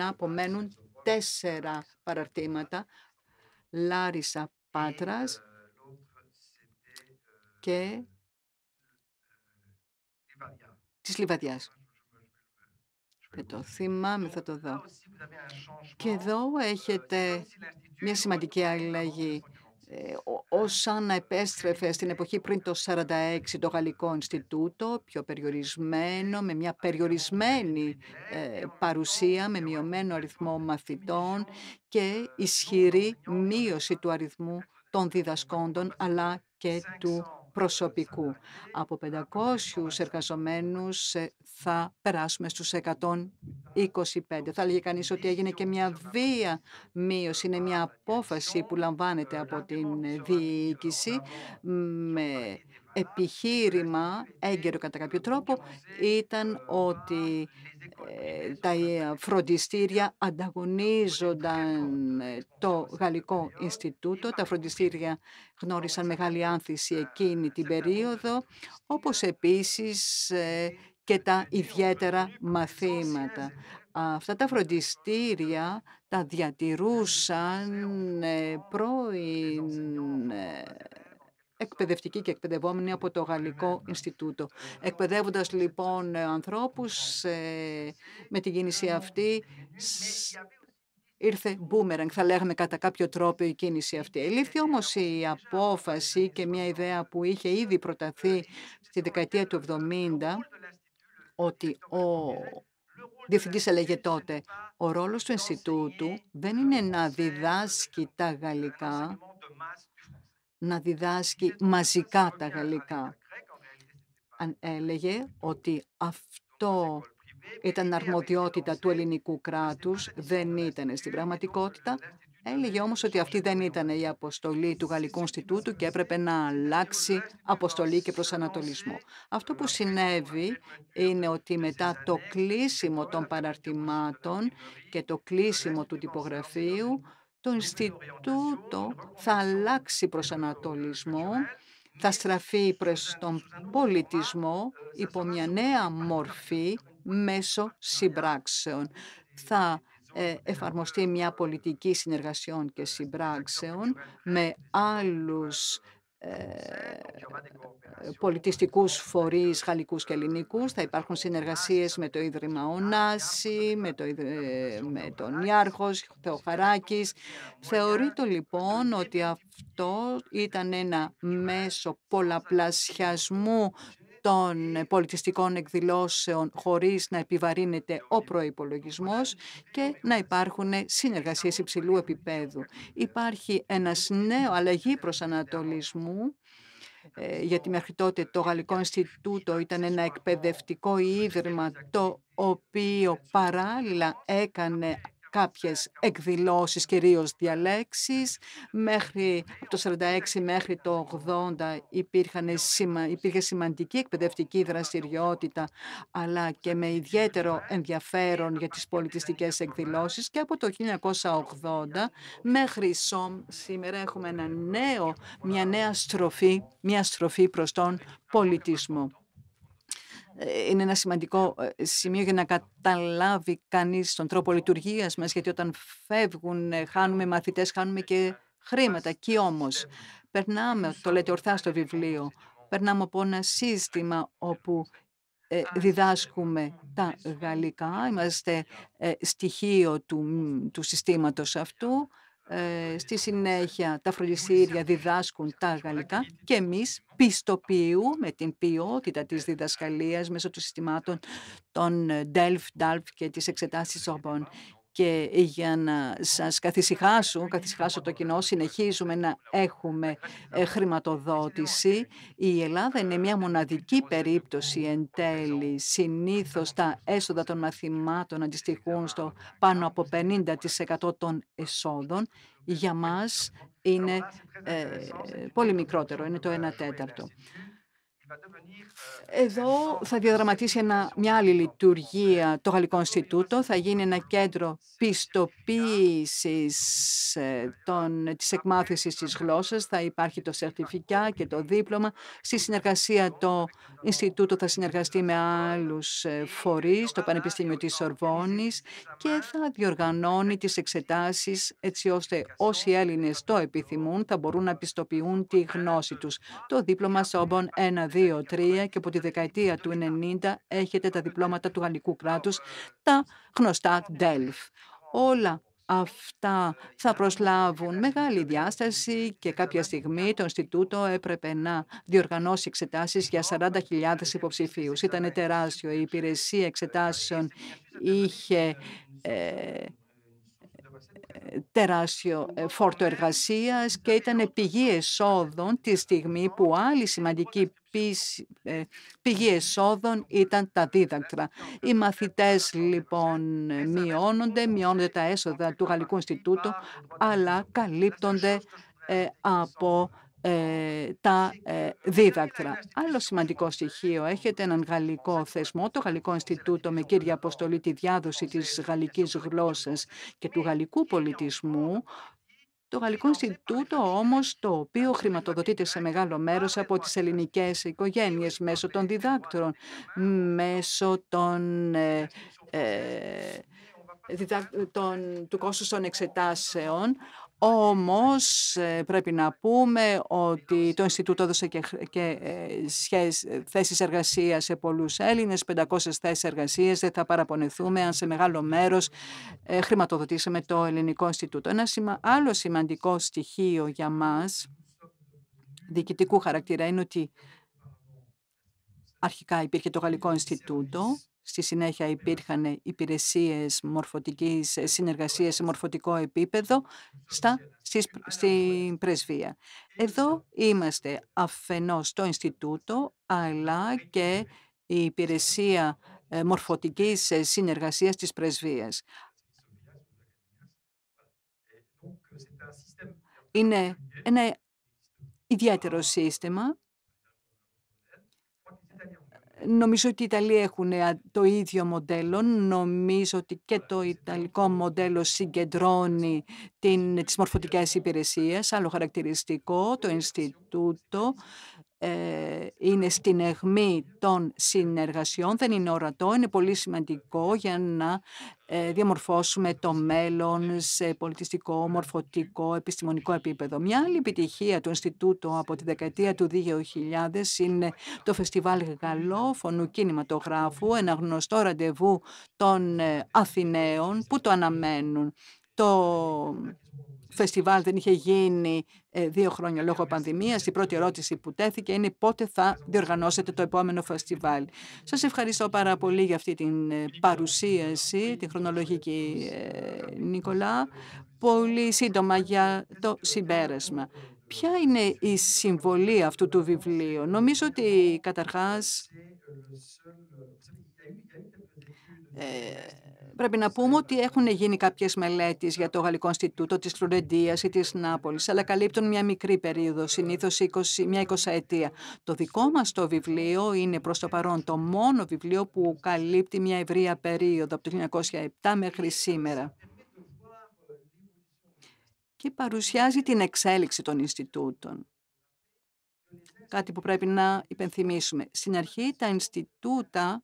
απομένουν τέσσερα παραρτήματα. Λάρισα Πάτρας και της Λιβαδιάς το θυμάμαι, θα το δω. Και εδώ ε, έχετε μια σημαντική αλλαγή. Ως ε, να επέστρεφε στην εποχή πριν το 1946 το Γαλλικό Ινστιτούτο, πιο περιορισμένο, με μια περιορισμένη ε, παρουσία, με μειωμένο αριθμό μαθητών και ισχυρή μείωση του αριθμού των διδασκόντων, αλλά και του προσωπικού. Από 500 εργαζομένους ε, θα περάσουμε στους 125. Θα έλεγε κανείς ότι έγινε και μια βία μείωση. Είναι μια απόφαση που λαμβάνεται από την διοίκηση με επιχείρημα, έγκαιρο κατά κάποιο τρόπο, ήταν ότι ε, τα ε, φροντιστήρια ανταγωνίζονταν ε, το Γαλλικό Ινστιτούτο. Τα φροντιστήρια γνώρισαν μεγάλη άνθηση εκείνη την περίοδο, όπως επίσης και τα ιδιαίτερα μαθήματα. Αυτά τα φροντιστήρια τα διατηρούσαν πρώην εκπαιδευτικοί και εκπαιδευόμενοι από το Γαλλικό Ινστιτούτο. Εκπαιδεύοντας λοιπόν ε, ανθρώπους με την κίνηση αυτή, ήρθε μπούμεραγκ, θα λέγαμε κατά κάποιο τρόπο η κίνηση αυτή. Ελήφθη όμως η απόφαση και μια ιδέα που είχε ήδη προταθεί στη δεκαετία του 70, ότι ο διευθυντής έλεγε τότε, ο ρόλος του Ινστιτούτου δεν είναι να διδάσκει τα γαλλικά, να διδάσκει μαζικά τα γαλλικά. Αν έλεγε ότι αυτό ήταν αρμοδιότητα του ελληνικού κράτους, δεν ήταν στην πραγματικότητα. Έλεγε όμως ότι αυτή δεν ήταν η αποστολή του Γαλλικού Ινστιτούτου και έπρεπε να αλλάξει αποστολή και προσανατολισμό. Αυτό που συνέβη είναι ότι μετά το κλείσιμο των παραρτημάτων και το κλείσιμο του τυπογραφείου, το Ινστιτούτο θα αλλάξει προς ανατολισμό, θα στραφεί προς τον πολιτισμό υπό μια νέα μορφή μέσω συμπράξεων. Θα ε, εφαρμοστεί μια πολιτική συνεργασιών και συμπράξεων με άλλους ε, ε, πολιτιστικούς ε, φορείς γαλλικούς και ελληνικούς. Θα υπάρχουν συνεργασίες με το Ίδρυμα Ωνάση, με, το, με τον Ιάρχος, Θεοχαράκης. Θεωρείται λοιπόν ότι αυτό ήταν ένα μέσο πολλαπλασιασμού των ε, πολιτιστικών εκδηλώσεων χωρίς να επιβαρύνεται ο προϋπολογισμός και να υπάρχουν συνεργασίες υψηλού επίπεδου. Υπάρχει ένας νέο αλλαγή ανατολισμού, ε, γιατί μέχρι τότε το Γαλλικό Ινστιτούτο ήταν ένα εκπαιδευτικό ίδρυμα το οποίο παράλληλα έκανε κάποιες εκδηλώσεις, κυρίως διαλέξεις. Μέχρι το 46 μέχρι το 80 υπήρχε σημαντική εκπαιδευτική δραστηριότητα, αλλά και με ιδιαίτερο ενδιαφέρον για τις πολιτιστικές εκδηλώσεις. Και από το 1980 μέχρι σήμερα έχουμε ένα νέο, μια νέα στροφή, μια στροφή προς τον πολιτισμό είναι ένα σημαντικό ε, σημείο για να καταλάβει κανείς τον τρόπο λειτουργίας μας, γιατί όταν φεύγουν ε, χάνουμε μαθητές, χάνουμε και χρήματα. Κι όμως περνάμε, το λέτε ορθά στο βιβλίο, περνάμε από ένα σύστημα όπου ε, διδάσκουμε τα γαλλικά, είμαστε στοιχείο του, του συστήματος αυτού ε, στη συνέχεια τα φροντιστήρια διδάσκουν τα γαλλικά και εμείς πιστοποιούμε την ποιότητα της διδασκαλίας μέσω των συστημάτων των ε, DELF, DALF και της εξετάσεις ορμπών. Και ε, για να σας καθησυχάσω, καθησυχάσω το κοινό, συνεχίζουμε να έχουμε ε, χρηματοδότηση. Η Ελλάδα είναι μια μοναδική περίπτωση εν τέλει. Συνήθως τα έσοδα των μαθημάτων αντιστοιχούν στο πάνω από 50% των εσόδων. Για μας είναι ε, πολύ μικρότερο, είναι το 1 τέταρτο. Euh, Εδώ θα διαδραματίσει ένα, μια άλλη λειτουργία euh, το Γαλλικό Ινστιτούτο. Θα γίνει ένα κέντρο euh, πιστοποίησης ε, των, της εκμάθησης της γλώσσας. Θα υπάρχει το σερτιφικά και το δίπλωμα. Στη συνεργασία το Ινστιτούτο θα συνεργαστεί με άλλους ε, φορείς, το Πανεπιστήμιο της Σορβόνης και θα διοργανώνει τις εξετάσεις έτσι ώστε όσοι Έλληνες το επιθυμούν θα μπορούν να πιστοποιούν τη γνώση τους. Το δίπλωμα Σόμπον 2 και από τη δεκαετία του 90 έχετε τα διπλώματα του γαλλικού κράτους, τα γνωστά DELF. Όλα αυτά θα προσλάβουν μεγάλη διάσταση και κάποια στιγμή το Ινστιτούτο έπρεπε να διοργανώσει εξετάσεις για 40.000 υποψηφίους. Ήταν τεράστιο. Η υπηρεσία εξετάσεων είχε... Ε, τεράστιο ε, φόρτο εργασίας και ήταν πηγή εσόδων τη στιγμή που άλλη σημαντική ε, πηγή εσόδων ήταν τα δίδακτρα. Οι μαθητές λοιπόν μειώνονται, μειώνονται τα έσοδα του Γαλλικού Ινστιτούτου, αλλά καλύπτονται ε, από ε, τα ε, δίδακτρα. Άλλο σημαντικό στοιχείο, έχετε έναν γαλλικό θεσμό, το Γαλλικό Ινστιτούτο με κύρια αποστολή τη διάδοση της γαλλικής γλώσσας και του γαλλικού πολιτισμού, το Γαλλικό Ινστιτούτο όμως, το οποίο χρηματοδοτείται σε μεγάλο μέρος από τις ελληνικές οικογένειες μέσω των διδάκτρων, μέσω των, ε, του κόστους των εξετάσεων, όμως ε, πρέπει να πούμε ότι το Ινστιτούτο έδωσε και, και ε, ε, θέσεις εργασίας σε πολλούς Έλληνες, 500 θέσεις εργασίας, δεν θα παραπονεθούμε αν σε μεγάλο μέρος χρηματοδοτήσαμε το Ελληνικό Ινστιτούτο. Ένα άλλο σημαντικό στοιχείο για μας, διοικητικού χαρακτήρα, είναι ότι αρχικά υπήρχε το Γαλλικό Ινστιτούτο, Στη συνέχεια υπήρχαν υπηρεσίες μορφωτικής ε, συνεργασίας σε μορφωτικό επίπεδο στα, στη στην πρεσβεία. Εδώ είμαστε αφενός στο Ινστιτούτο, αλλά και η υπηρεσία ε, μορφωτικής ε, συνεργασίας της πρεσβείας. Είναι ένα ιδιαίτερο σύστημα Νομίζω ότι οι Ιταλοί έχουν ε, το ίδιο μοντέλο. Νομίζω ότι και το Ιταλικό μοντέλο συγκεντρώνει την, τις μορφωτικές υπηρεσίες. Άλλο χαρακτηριστικό, το Ινστιτούτο ε, είναι στην αιγμή των συνεργασιών, δεν είναι ορατό, είναι πολύ σημαντικό για να ε, διαμορφώσουμε το μέλλον σε πολιτιστικό, μορφωτικό, επιστημονικό επίπεδο. Μια άλλη επιτυχία του Ινστιτούτου από τη δεκαετία του 2000 είναι το Φεστιβάλ Γαλλόφωνου Κινηματογράφου, ένα γνωστό ραντεβού των ε, Αθηναίων που το αναμένουν. Το φεστιβάλ δεν είχε γίνει ε, δύο χρόνια λόγω πανδημίας. Η πρώτη ερώτηση που τέθηκε είναι πότε θα διοργανώσετε το επόμενο φεστιβάλ. Σας ευχαριστώ πάρα πολύ για αυτή την ε, παρουσίαση, την χρονολογική ε, Νικολά. Πολύ σύντομα για το συμπέρασμα. Ποια είναι η συμβολή αυτού του βιβλίου. Νομίζω ότι καταρχάς Πρέπει να πούμε ότι έχουν γίνει κάποιες μελέτες για το Γαλλικό Ινστιτούτο της Φλουρεντίας ή της Νάπολης, αλλά καλύπτουν μια μικρή περίοδο, συνήθως 20, μια εικοσαετία. Το δικό μας το βιβλίο είναι προς το παρόν το μόνο βιβλίο που καλύπτει μια ευρεία περίοδο από το 1907 μέχρι σήμερα και παρουσιάζει την εξέλιξη των Ινστιτούτων. Κάτι που πρέπει να υπενθυμίσουμε. Στην αρχή τα Ινστιτούτα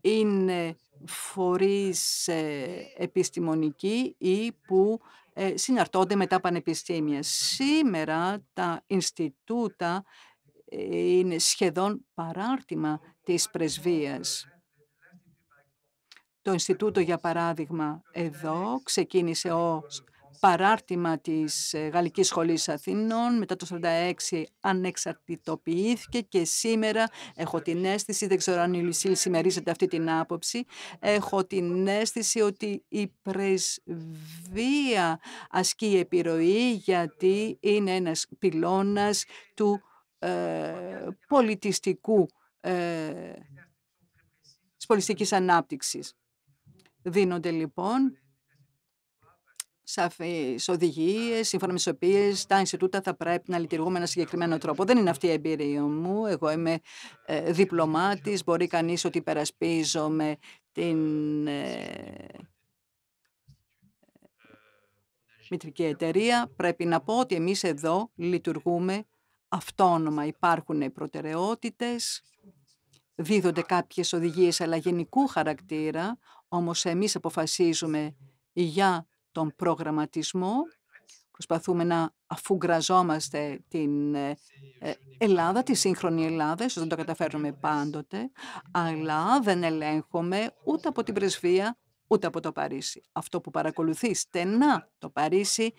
είναι φορείς ε, επιστημονικοί ή που ε, συναρτώνται με τα πανεπιστήμια. Σήμερα τα Ινστιτούτα ε, είναι σχεδόν παράρτημα της πρεσβείας. Το Ινστιτούτο, για παράδειγμα, εδώ ξεκίνησε ως παράρτημα της ε, Γαλλικής Σχολής Αθηνών. Μετά το 1946 ανεξαρτητοποιήθηκε και σήμερα έχω την αίσθηση, δεν ξέρω αν η Λυσίλη συμμερίζεται αυτή την άποψη, έχω την αίσθηση ότι η πρεσβεία ασκεί επιρροή γιατί είναι ένας πυλώνας του ε, πολιτιστικού ε, της πολιτιστικής ανάπτυξης. Δίνονται λοιπόν σαφείς οδηγίες, σύμφωνα με τις οποίες τα Ινστιτούτα θα πρέπει να λειτουργούν με ένα συγκεκριμένο τρόπο. Δεν είναι αυτή η εμπειρία μου. Εγώ είμαι ε, διπλωμάτης. Μπορεί κανείς ότι υπερασπίζομαι την ε, μητρική εταιρεία. Πρέπει να πω ότι εμείς εδώ λειτουργούμε αυτόνομα. Υπάρχουν προτεραιότητες, δίδονται κάποιες οδηγίες αλλά γενικού χαρακτήρα, όμως εμείς αποφασίζουμε για τον προγραμματισμό. Προσπαθούμε να αφουγκραζόμαστε την ε, ε, Ελλάδα, τη σύγχρονη Ελλάδα, ίσως δεν το καταφέρνουμε πάντοτε, αλλά δεν ελέγχουμε ούτε από την πρεσβεία, ούτε από το Παρίσι. Αυτό που παρακολουθεί στενά το Παρίσι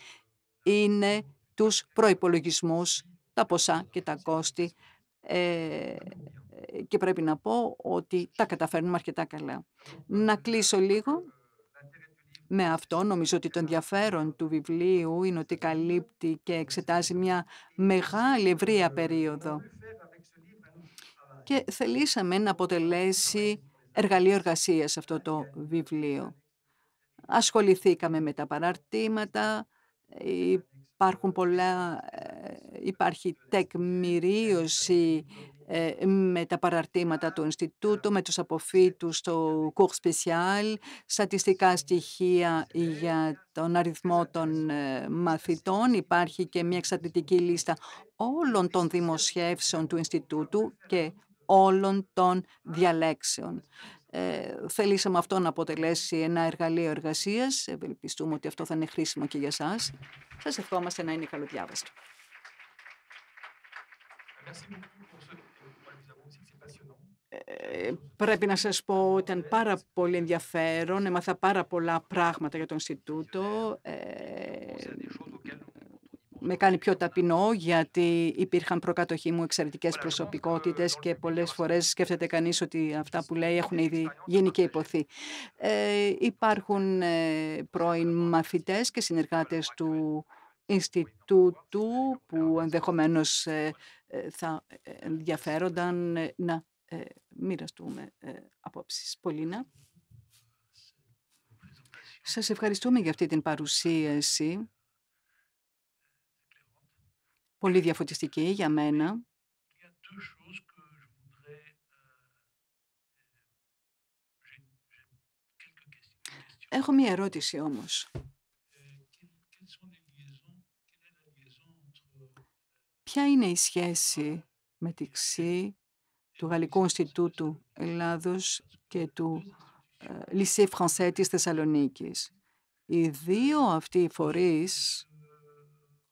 είναι τους προϋπολογισμούς, τα ποσά και τα κόστη ε, και πρέπει να πω ότι τα καταφέρνουμε αρκετά καλά. Να κλείσω λίγο με αυτό νομίζω ότι το ενδιαφέρον του βιβλίου είναι ότι καλύπτει και εξετάζει μια μεγάλη ευρεία περίοδο. Και θελήσαμε να αποτελέσει εργαλείο εργασίας αυτό το βιβλίο. Ασχοληθήκαμε με τα παραρτήματα, υπάρχουν πολλά, ε, υπάρχει τεκμηρίωση ε, με τα παραρτήματα του Ινστιτούτου, με τους αποφύτους στο Cours Special, στατιστικά στοιχεία για τον αριθμό των ε, μαθητών. Υπάρχει και μια εξαρτητική λίστα όλων των δημοσιεύσεων του Ινστιτούτου και όλων των διαλέξεων. Ε, θέλησαμε αυτό να αποτελέσει ένα εργαλείο εργασίας. Ευελπιστούμε ότι αυτό θα είναι χρήσιμο και για σας. Σας ευχόμαστε να είναι καλοδιάβαστο πρέπει να σας πω ήταν πάρα πολύ ενδιαφέρον, έμαθα πάρα πολλά πράγματα για το Ινστιτούτο. Ε, με κάνει πιο ταπεινό γιατί υπήρχαν προκατοχή μου εξαιρετικές προσωπικότητες και πολλές φορές σκέφτεται κανείς ότι αυτά που λέει έχουν ήδη γίνει και υποθεί. Ε, υπάρχουν ε, πρώην μαθητές και συνεργάτες του Ινστιτούτου που ενδεχομένως ε, θα ενδιαφέρονταν να ε, μοιραστούμε ε, απόψεις. Πολύνα. Σας ευχαριστούμε για αυτή την παρουσίαση. Πολύ διαφωτιστική για μένα. Έχω μία ερώτηση όμως. Ποια είναι η σχέση μεταξύ του Γαλλικού Ινστιτούτου Ελλάδος και του ε, Lycée Français της Θεσσαλονίκης. Οι δύο αυτοί οι φορείς,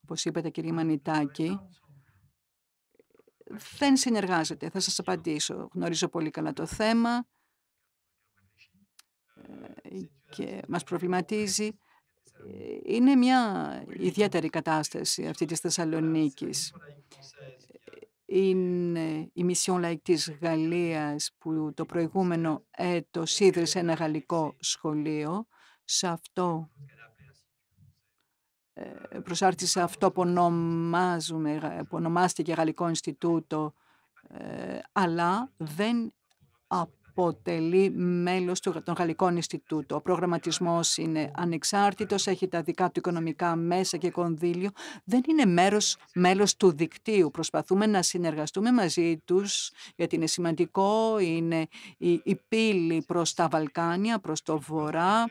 όπως είπατε κύριε Μανιτάκη, δεν συνεργάζεται. Θα σας απαντήσω. Γνωρίζω πολύ καλά το θέμα ε, και μας προβληματίζει. Ε, είναι μια ιδιαίτερη κατάσταση αυτή της Θεσσαλονίκης είναι η Μισιόν Λαϊκ της Γαλλίας που το προηγούμενο έτος ίδρυσε ένα γαλλικό σχολείο. Σε αυτό ε, προσάρτησε αυτό που, ονομάζουμε, που ονομάστηκε Γαλλικό Ινστιτούτο, ε, αλλά δεν αποτελεί μέλος του, των Γαλλικών Ινστιτούτων. Ο προγραμματισμός είναι ανεξάρτητος, έχει τα δικά του οικονομικά μέσα και κονδύλιο. Δεν είναι μέρος, μέλος του δικτύου. Προσπαθούμε να συνεργαστούμε μαζί τους, γιατί είναι σημαντικό, είναι η, η πύλη προς τα Βαλκάνια, προς το Βορρά.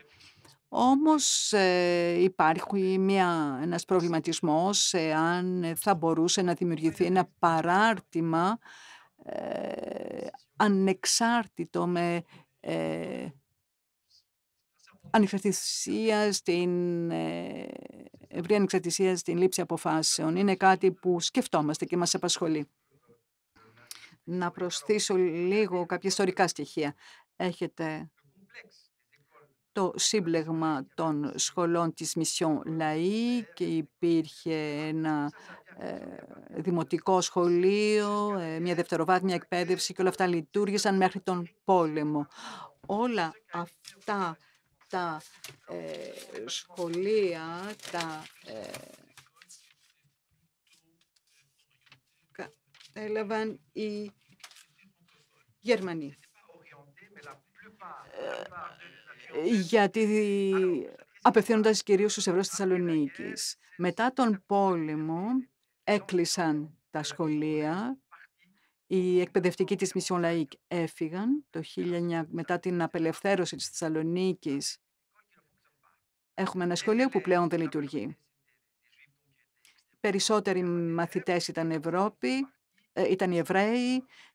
Όμως ε, υπάρχει μια, ένας προβληματισμός εάν θα μπορούσε να δημιουργηθεί ένα παράρτημα ε, ανεξάρτητο με ε, ανεξαρτησία στην ε, στην λήψη αποφάσεων. Είναι κάτι που σκεφτόμαστε και μας απασχολεί. Να προσθέσω λίγο κάποια ιστορικά στοιχεία. Έχετε το σύμπλεγμα των σχολών της Μισιόν Λαΐ και υπήρχε ένα ε, δημοτικό σχολείο, ε, μια δευτεροβάθμια εκπαίδευση και όλα αυτά λειτουργήσαν μέχρι τον πόλεμο. Όλα αυτά τα ε, σχολεία, τα ε, έλαβαν οι Γερμανοί. γιατί απευθύνοντας κυρίως στους Ευρώς Θεσσαλονίκης. Μετά τον πόλεμο, έκλεισαν τα σχολεία, οι εκπαιδευτικοί της Μισιόν Λαϊκ έφυγαν το 1900, μετά την απελευθέρωση της Θεσσαλονίκης. Έχουμε ένα σχολείο που πλέον δεν λειτουργεί. Περισσότεροι μαθητές ήταν Ευρώπη, ε, ήταν οι Εβραίοι,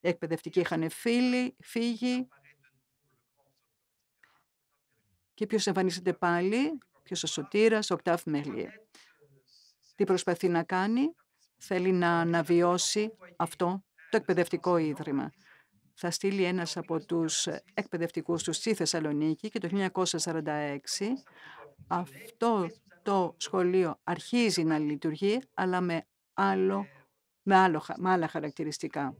οι εκπαιδευτικοί είχαν φίλοι, φύγει. Και ποιος εμφανίζεται πάλι, ποιος ο Σωτήρας, ο Οκτάφ Μέλιε. Τι προσπαθεί να κάνει, θέλει να αναβιώσει αυτό το εκπαιδευτικό ίδρυμα. Θα στείλει ένας από τους εκπαιδευτικούς τους στη Θεσσαλονίκη και το 1946 αυτό το σχολείο αρχίζει να λειτουργεί, αλλά με, άλλο, με, άλλο, με άλλα χαρακτηριστικά.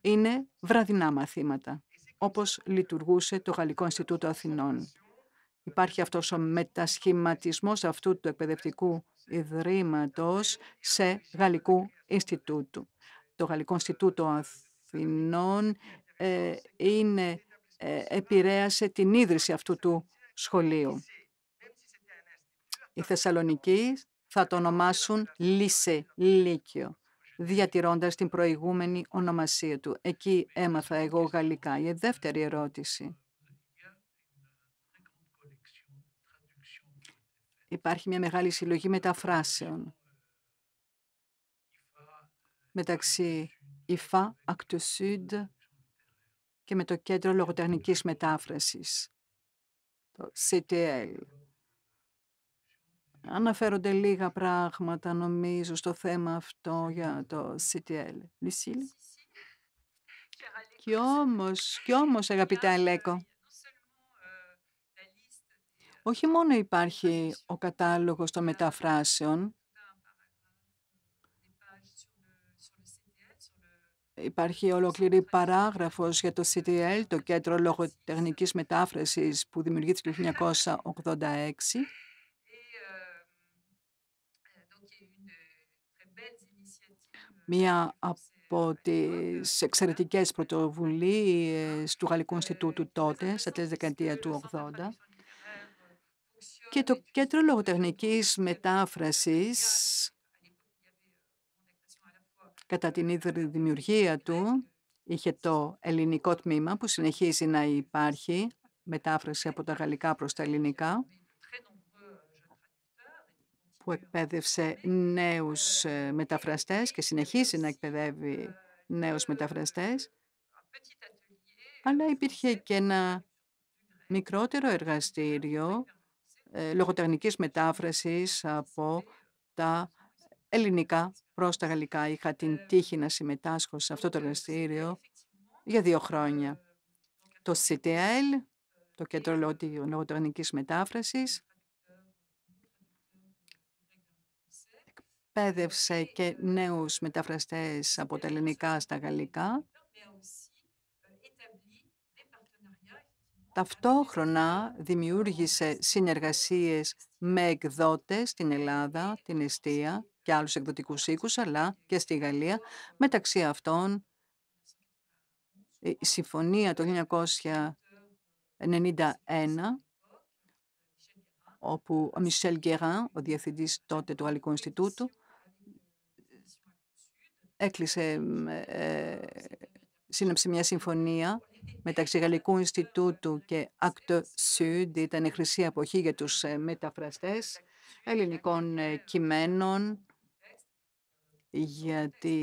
Είναι βραδινά μαθήματα, όπως λειτουργούσε το Γαλλικό Ινστιτούτο Αθηνών. Υπάρχει αυτός ο μετασχηματισμός αυτού του εκπαιδευτικού Ιδρύματος σε Γαλλικού Ινστιτούτου. Το Γαλλικό Ινστιτούτο Αθηνών ε, είναι, ε, επηρέασε την ίδρυση αυτού του σχολείου. Οι Θεσσαλονικοί θα το ονομάσουν Λίσε Λίκιο, διατηρώντας την προηγούμενη ονομασία του. Εκεί έμαθα εγώ γαλλικά. Η δεύτερη ερώτηση Υπάρχει μια μεγάλη συλλογή μεταφράσεων μεταξύ ΙΦΑ, Actes και με το Κέντρο Λογοτεχνικής Μετάφρασης, το CTL. Αναφέρονται λίγα πράγματα, νομίζω, στο θέμα αυτό για το CTL. Λυσίλη. Κι όμως, κι όμως, αγαπητά Ελέκο, όχι μόνο υπάρχει ο κατάλογος των μεταφράσεων, Υπάρχει ολόκληρη παράγραφος για το CTL, το Κέντρο Λογοτεχνικής Μετάφρασης που δημιουργήθηκε το 1986. Μία από τις εξαιρετικές πρωτοβουλίες του Γαλλικού Ινστιτούτου τότε, στα τέλη δεκαετία του 80 και το Κέντρο Λογοτεχνικής Μετάφρασης κατά την ίδια δημιουργία του είχε το ελληνικό τμήμα που συνεχίζει να υπάρχει μετάφραση από τα γαλλικά προς τα ελληνικά που εκπαίδευσε νέους ε, μεταφραστές και συνεχίζει να εκπαιδεύει νέους μεταφραστές αλλά υπήρχε και ένα μικρότερο εργαστήριο ε, λογοτεχνικής μετάφρασης από τα ελληνικά προς τα γαλλικά. Είχα την τύχη να συμμετάσχω σε αυτό το εργαστήριο για δύο χρόνια. Το CTL, το Κέντρο Λογοτεχνικής Μετάφρασης, εκπαίδευσε και νέους μεταφραστές από τα ελληνικά στα γαλλικά Ταυτόχρονα δημιούργησε συνεργασίες με εκδότες στην Ελλάδα, την Εστία και άλλους εκδοτικούς οίκους, αλλά και στη Γαλλία. Μεταξύ αυτών, η συμφωνία το 1991, όπου ο Μισελ Γκεράν, ο διευθυντής τότε του Γαλλικού Ινστιτούτου, έκλεισε, ε, ε μια συμφωνία μεταξύ Γαλλικού Ινστιτούτου και Ακτο Sud ήταν η χρυσή εποχή για τους ε, μεταφραστές ελληνικών ε, κειμένων γιατί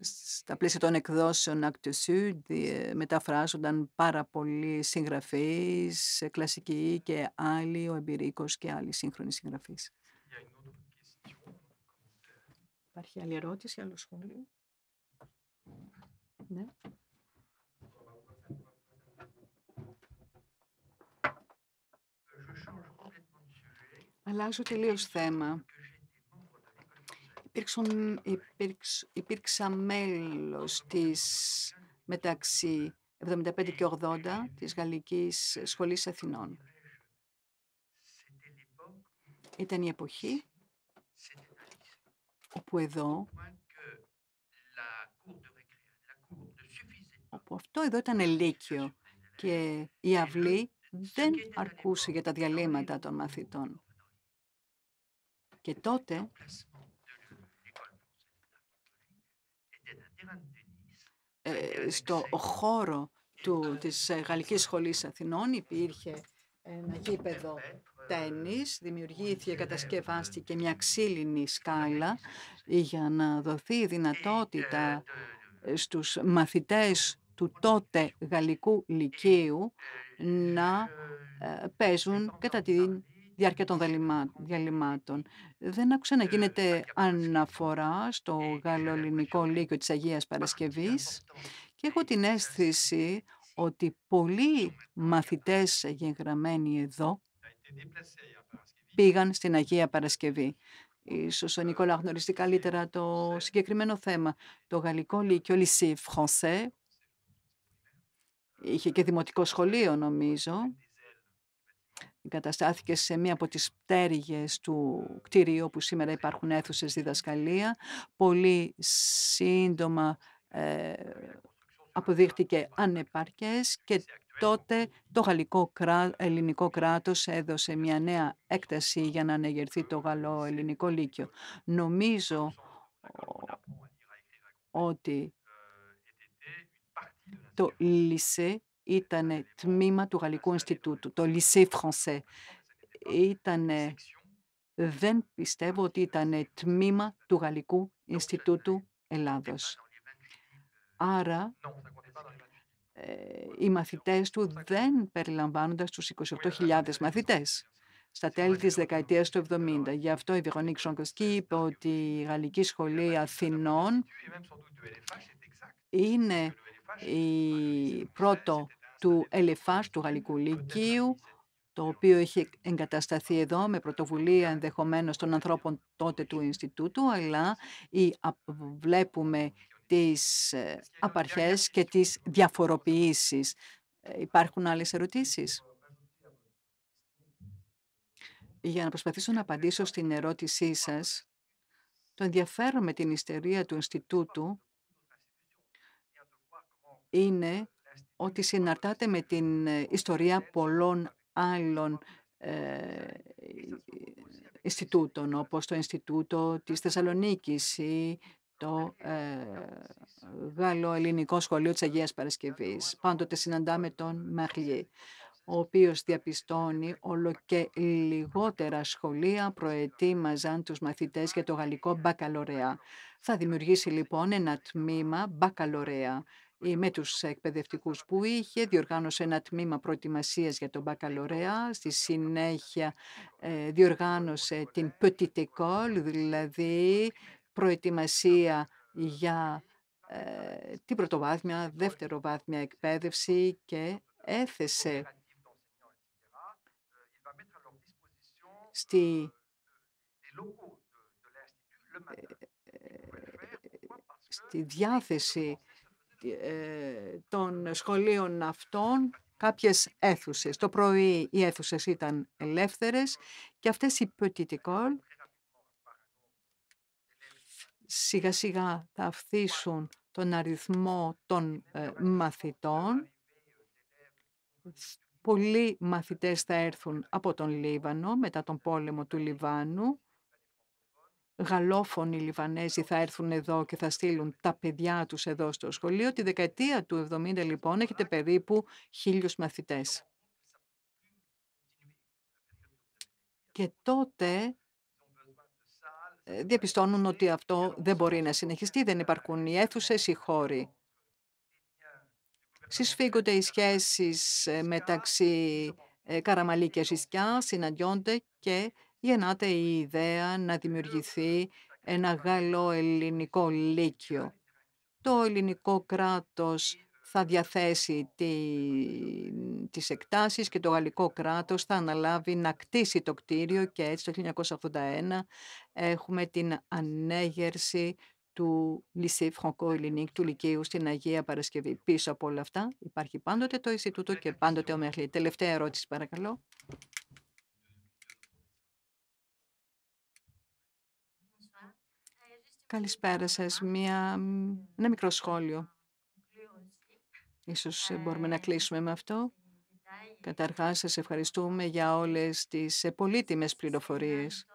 στα πλαίσια των εκδόσεων Ακτο Sud ε, μεταφράζονταν πάρα πολλοί συγγραφείς, κλασικοί και άλλοι, ο εμπειρίκος και άλλοι σύγχρονοι συγγραφείς. Υπάρχει άλλη ερώτηση, άλλο σχόλιο. Ναι. Αλλάζω τελείως θέμα. Υπήρξαν υπήρξ, υπήρξα μέλος της μεταξύ 75 και 80 της Γαλλικής Σχολής Αθηνών. Ήταν η εποχή όπου εδώ όπου αυτό εδώ ήταν ελίκιο και η αυλή δεν αρκούσε για τα διαλύματα των μαθητών. Και τότε ε, στο χώρο του, της ε, Γαλλικής Σχολής Αθηνών υπήρχε ένα γήπεδο τέννις, δημιουργήθηκε, κατασκευάστηκε μια ξύλινη σκάλα για να δοθεί η δυνατότητα στους μαθητές του τότε Γαλλικού Λυκείου να ε, παίζουν κατά την διάρκεια των διαλυμάτων. Δεν άκουσα να ε, γίνεται αναφορά στο ε, ε, γαλλοελληνικό λύκειο της Αγίας Παρασκευής και έχω την αίσθηση ότι πολλοί μαθητές εγγεγραμμένοι εδώ πήγαν στην Αγία Παρασκευή. Ίσως ο Νικόλα γνωρίζει καλύτερα το ναι. συγκεκριμένο θέμα. Το γαλλικό λύκειο Lycée Français είχε και δημοτικό σχολείο νομίζω ναι, ναι εγκαταστάθηκες σε μία από τις πτέρυγες του κτηρίου όπου σήμερα υπάρχουν αίθουσες διδασκαλία. Πολύ σύντομα ε, αποδείχτηκε ανεπαρκές και τότε το γαλλικό κρά... ελληνικό κράτος έδωσε μια απο τις πτερυγες του κτιριου που σημερα υπαρχουν αιθουσες διδασκαλια πολυ συντομα ε αποδειχτηκε ανεπαρκες και τοτε το γαλλικο ελληνικο κρατος εδωσε μια νεα εκταση για να ανεγερθεί το γαλλο-ελληνικό λύκειο. Νομίζω ότι το λύσε ήταν τμήμα του Γαλλικού Ινστιτούτου, το Lycée Français. Ήτανε, δεν πιστεύω ότι ήταν τμήμα του Γαλλικού Ινστιτούτου Ελλάδος. Άρα, ε, οι μαθητές του δεν περιλαμβάνονταν στους 28.000 μαθητές στα τέλη της δεκαετίας του 70. Γι' αυτό η Βιγονίκ Σονκοσκή είπε ότι η Γαλλική Σχολή Αθηνών είναι η πρώτο του ΕΛΕΦΑΣ, του Γαλλικού Λυκείου, το οποίο είχε εγκατασταθεί εδώ με πρωτοβουλία ενδεχομένως των ανθρώπων τότε του Ινστιτούτου, αλλά βλέπουμε τις ε, απαρχές και τις διαφοροποιήσεις. Ε, υπάρχουν άλλες ερωτήσεις. Για να προσπαθήσω να απαντήσω στην ερώτησή σας, το ενδιαφέρον με την ιστορία του Ινστιτούτου είναι ότι συναρτάται με την ε, ιστορία πολλών άλλων ε, Ινστιτούτων, όπως το Ινστιτούτο της Θεσσαλονίκης ή το ε, Γαλλο-Ελληνικό Σχολείο της Αγίας Παρασκευής. Πάντοτε συναντάμε τον Μαχλή, ο οποίος διαπιστώνει όλο και λιγότερα σχολεία προετοίμαζαν τους μαθητές για το γαλλικό μπακαλωρέα. Θα δημιουργήσει λοιπόν ένα τμήμα μπακαλωρέα, με τους εκπαιδευτικούς που είχε, διοργάνωσε ένα τμήμα προετοιμασίας για τον Μπακαλωρέα, στη συνέχεια ε, διοργάνωσε την Petite École, δηλαδή προετοιμασία για ε, την πρωτοβάθμια, βάθμια εκπαίδευση και έθεσε στη ε, διάθεση ε, των σχολείων αυτών κάποιες αίθουσες. Το πρωί οι αίθουσες ήταν ελεύθερες και αυτές οι σιγά σιγά θα αυθίσουν τον αριθμό των ε, μαθητών. Πολλοί μαθητές θα έρθουν από τον Λίβανο μετά τον πόλεμο του Λιβάνου γαλλόφωνοι Λιβανέζοι θα έρθουν εδώ και θα στείλουν τα παιδιά τους εδώ στο σχολείο. Τη δεκαετία του 70 λοιπόν έχετε περίπου χίλιους μαθητές. Και τότε ε, διαπιστώνουν ότι αυτό δεν μπορεί να συνεχιστεί, δεν υπάρχουν οι αίθουσες, οι χώροι. Συσφίγγονται οι σχέσεις ε, μεταξύ ε, Καραμαλή και Ζησκιά, συναντιόνται και γεννάται η ιδέα να δημιουργηθεί ένα γαλλο-ελληνικό λύκειο. Το ελληνικό κράτος θα διαθέσει τη, τις εκτάσεις και το γαλλικό κράτος θα αναλάβει να κτίσει το κτίριο και έτσι το 1981 έχουμε την ανέγερση του Lycée Franco-Ελληνικ του Λυκείου στην Αγία Παρασκευή. Πίσω από όλα αυτά υπάρχει πάντοτε το Ινστιτούτο και πάντοτε ο Μεχλή. Τελευταία ερώτηση παρακαλώ. Καλησπέρα σας. Μια, ένα μικρό σχόλιο. Ίσως μπορούμε να κλείσουμε με αυτό. Καταρχάς, σας ευχαριστούμε για όλες τις ε, πολύτιμες πληροφορίες.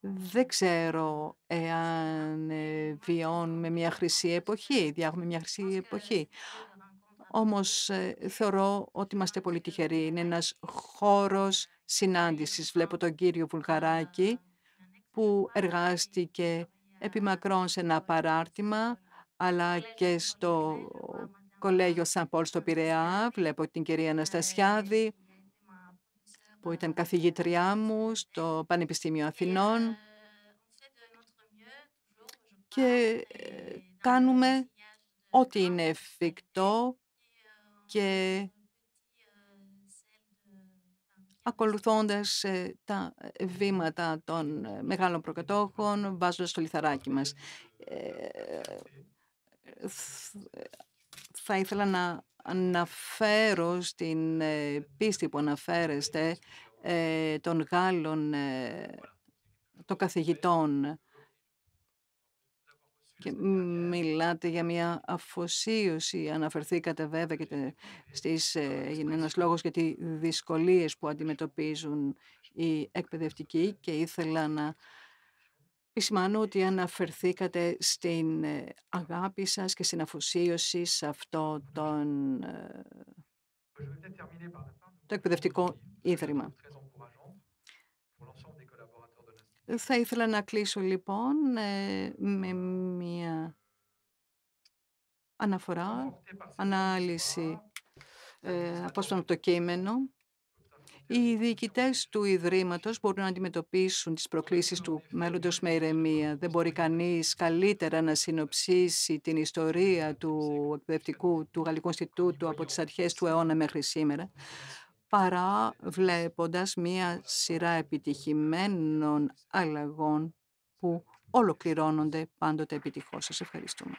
Δεν ξέρω εάν ε, βιώνουμε μια χρυσή εποχή, διάγουμε μια χρυσή εποχή. Όμως ε, θεωρώ ότι είμαστε πολύ τυχεροί. Είναι ένας χώρος συνάντησης. Βλέπω τον κύριο Βουλγαράκη που εργάστηκε επιμακρών σε ένα παράρτημα, αλλά και στο κολέγιο Σαν Πολ στο Πειραιά. Βλέπω την κυρία Αναστασιάδη, που ήταν καθηγήτριά μου στο Πανεπιστήμιο Αθηνών. Και ε, κάνουμε ό,τι είναι εφικτό και ακολουθώντας ε, τα ε, βήματα των ε, μεγάλων προκατόχων, βάζοντας το λιθαράκι μας. Θα ήθελα να αναφέρω στην πίστη που αναφέρεστε των Γάλλων, των καθηγητών και μιλάτε για μια αφοσίωση. Αναφερθήκατε βέβαια και στις, έγινε ε, ένας λόγος τις δυσκολίες που αντιμετωπίζουν οι εκπαιδευτικοί και ήθελα να επισημάνω ότι αναφερθήκατε στην ε, αγάπη σας και στην αφοσίωση σε αυτό τον, ε, το εκπαιδευτικό ίδρυμα. Θα ήθελα να κλείσω λοιπόν ε, με μια αναφορά, ανάλυση ε, από το κείμενο. Οι διοικητές του Ιδρύματος μπορούν να αντιμετωπίσουν τις προκλήσεις του μέλλοντος με ηρεμία. Δεν μπορεί κανείς καλύτερα να συνοψίσει την ιστορία του εκπαιδευτικού του Γαλλικού Ινστιτούτου από τις αρχές του αιώνα μέχρι σήμερα παρά βλέποντας μία σειρά επιτυχημένων αλλαγών που ολοκληρώνονται πάντοτε επιτυχώς. Σας ευχαριστούμε.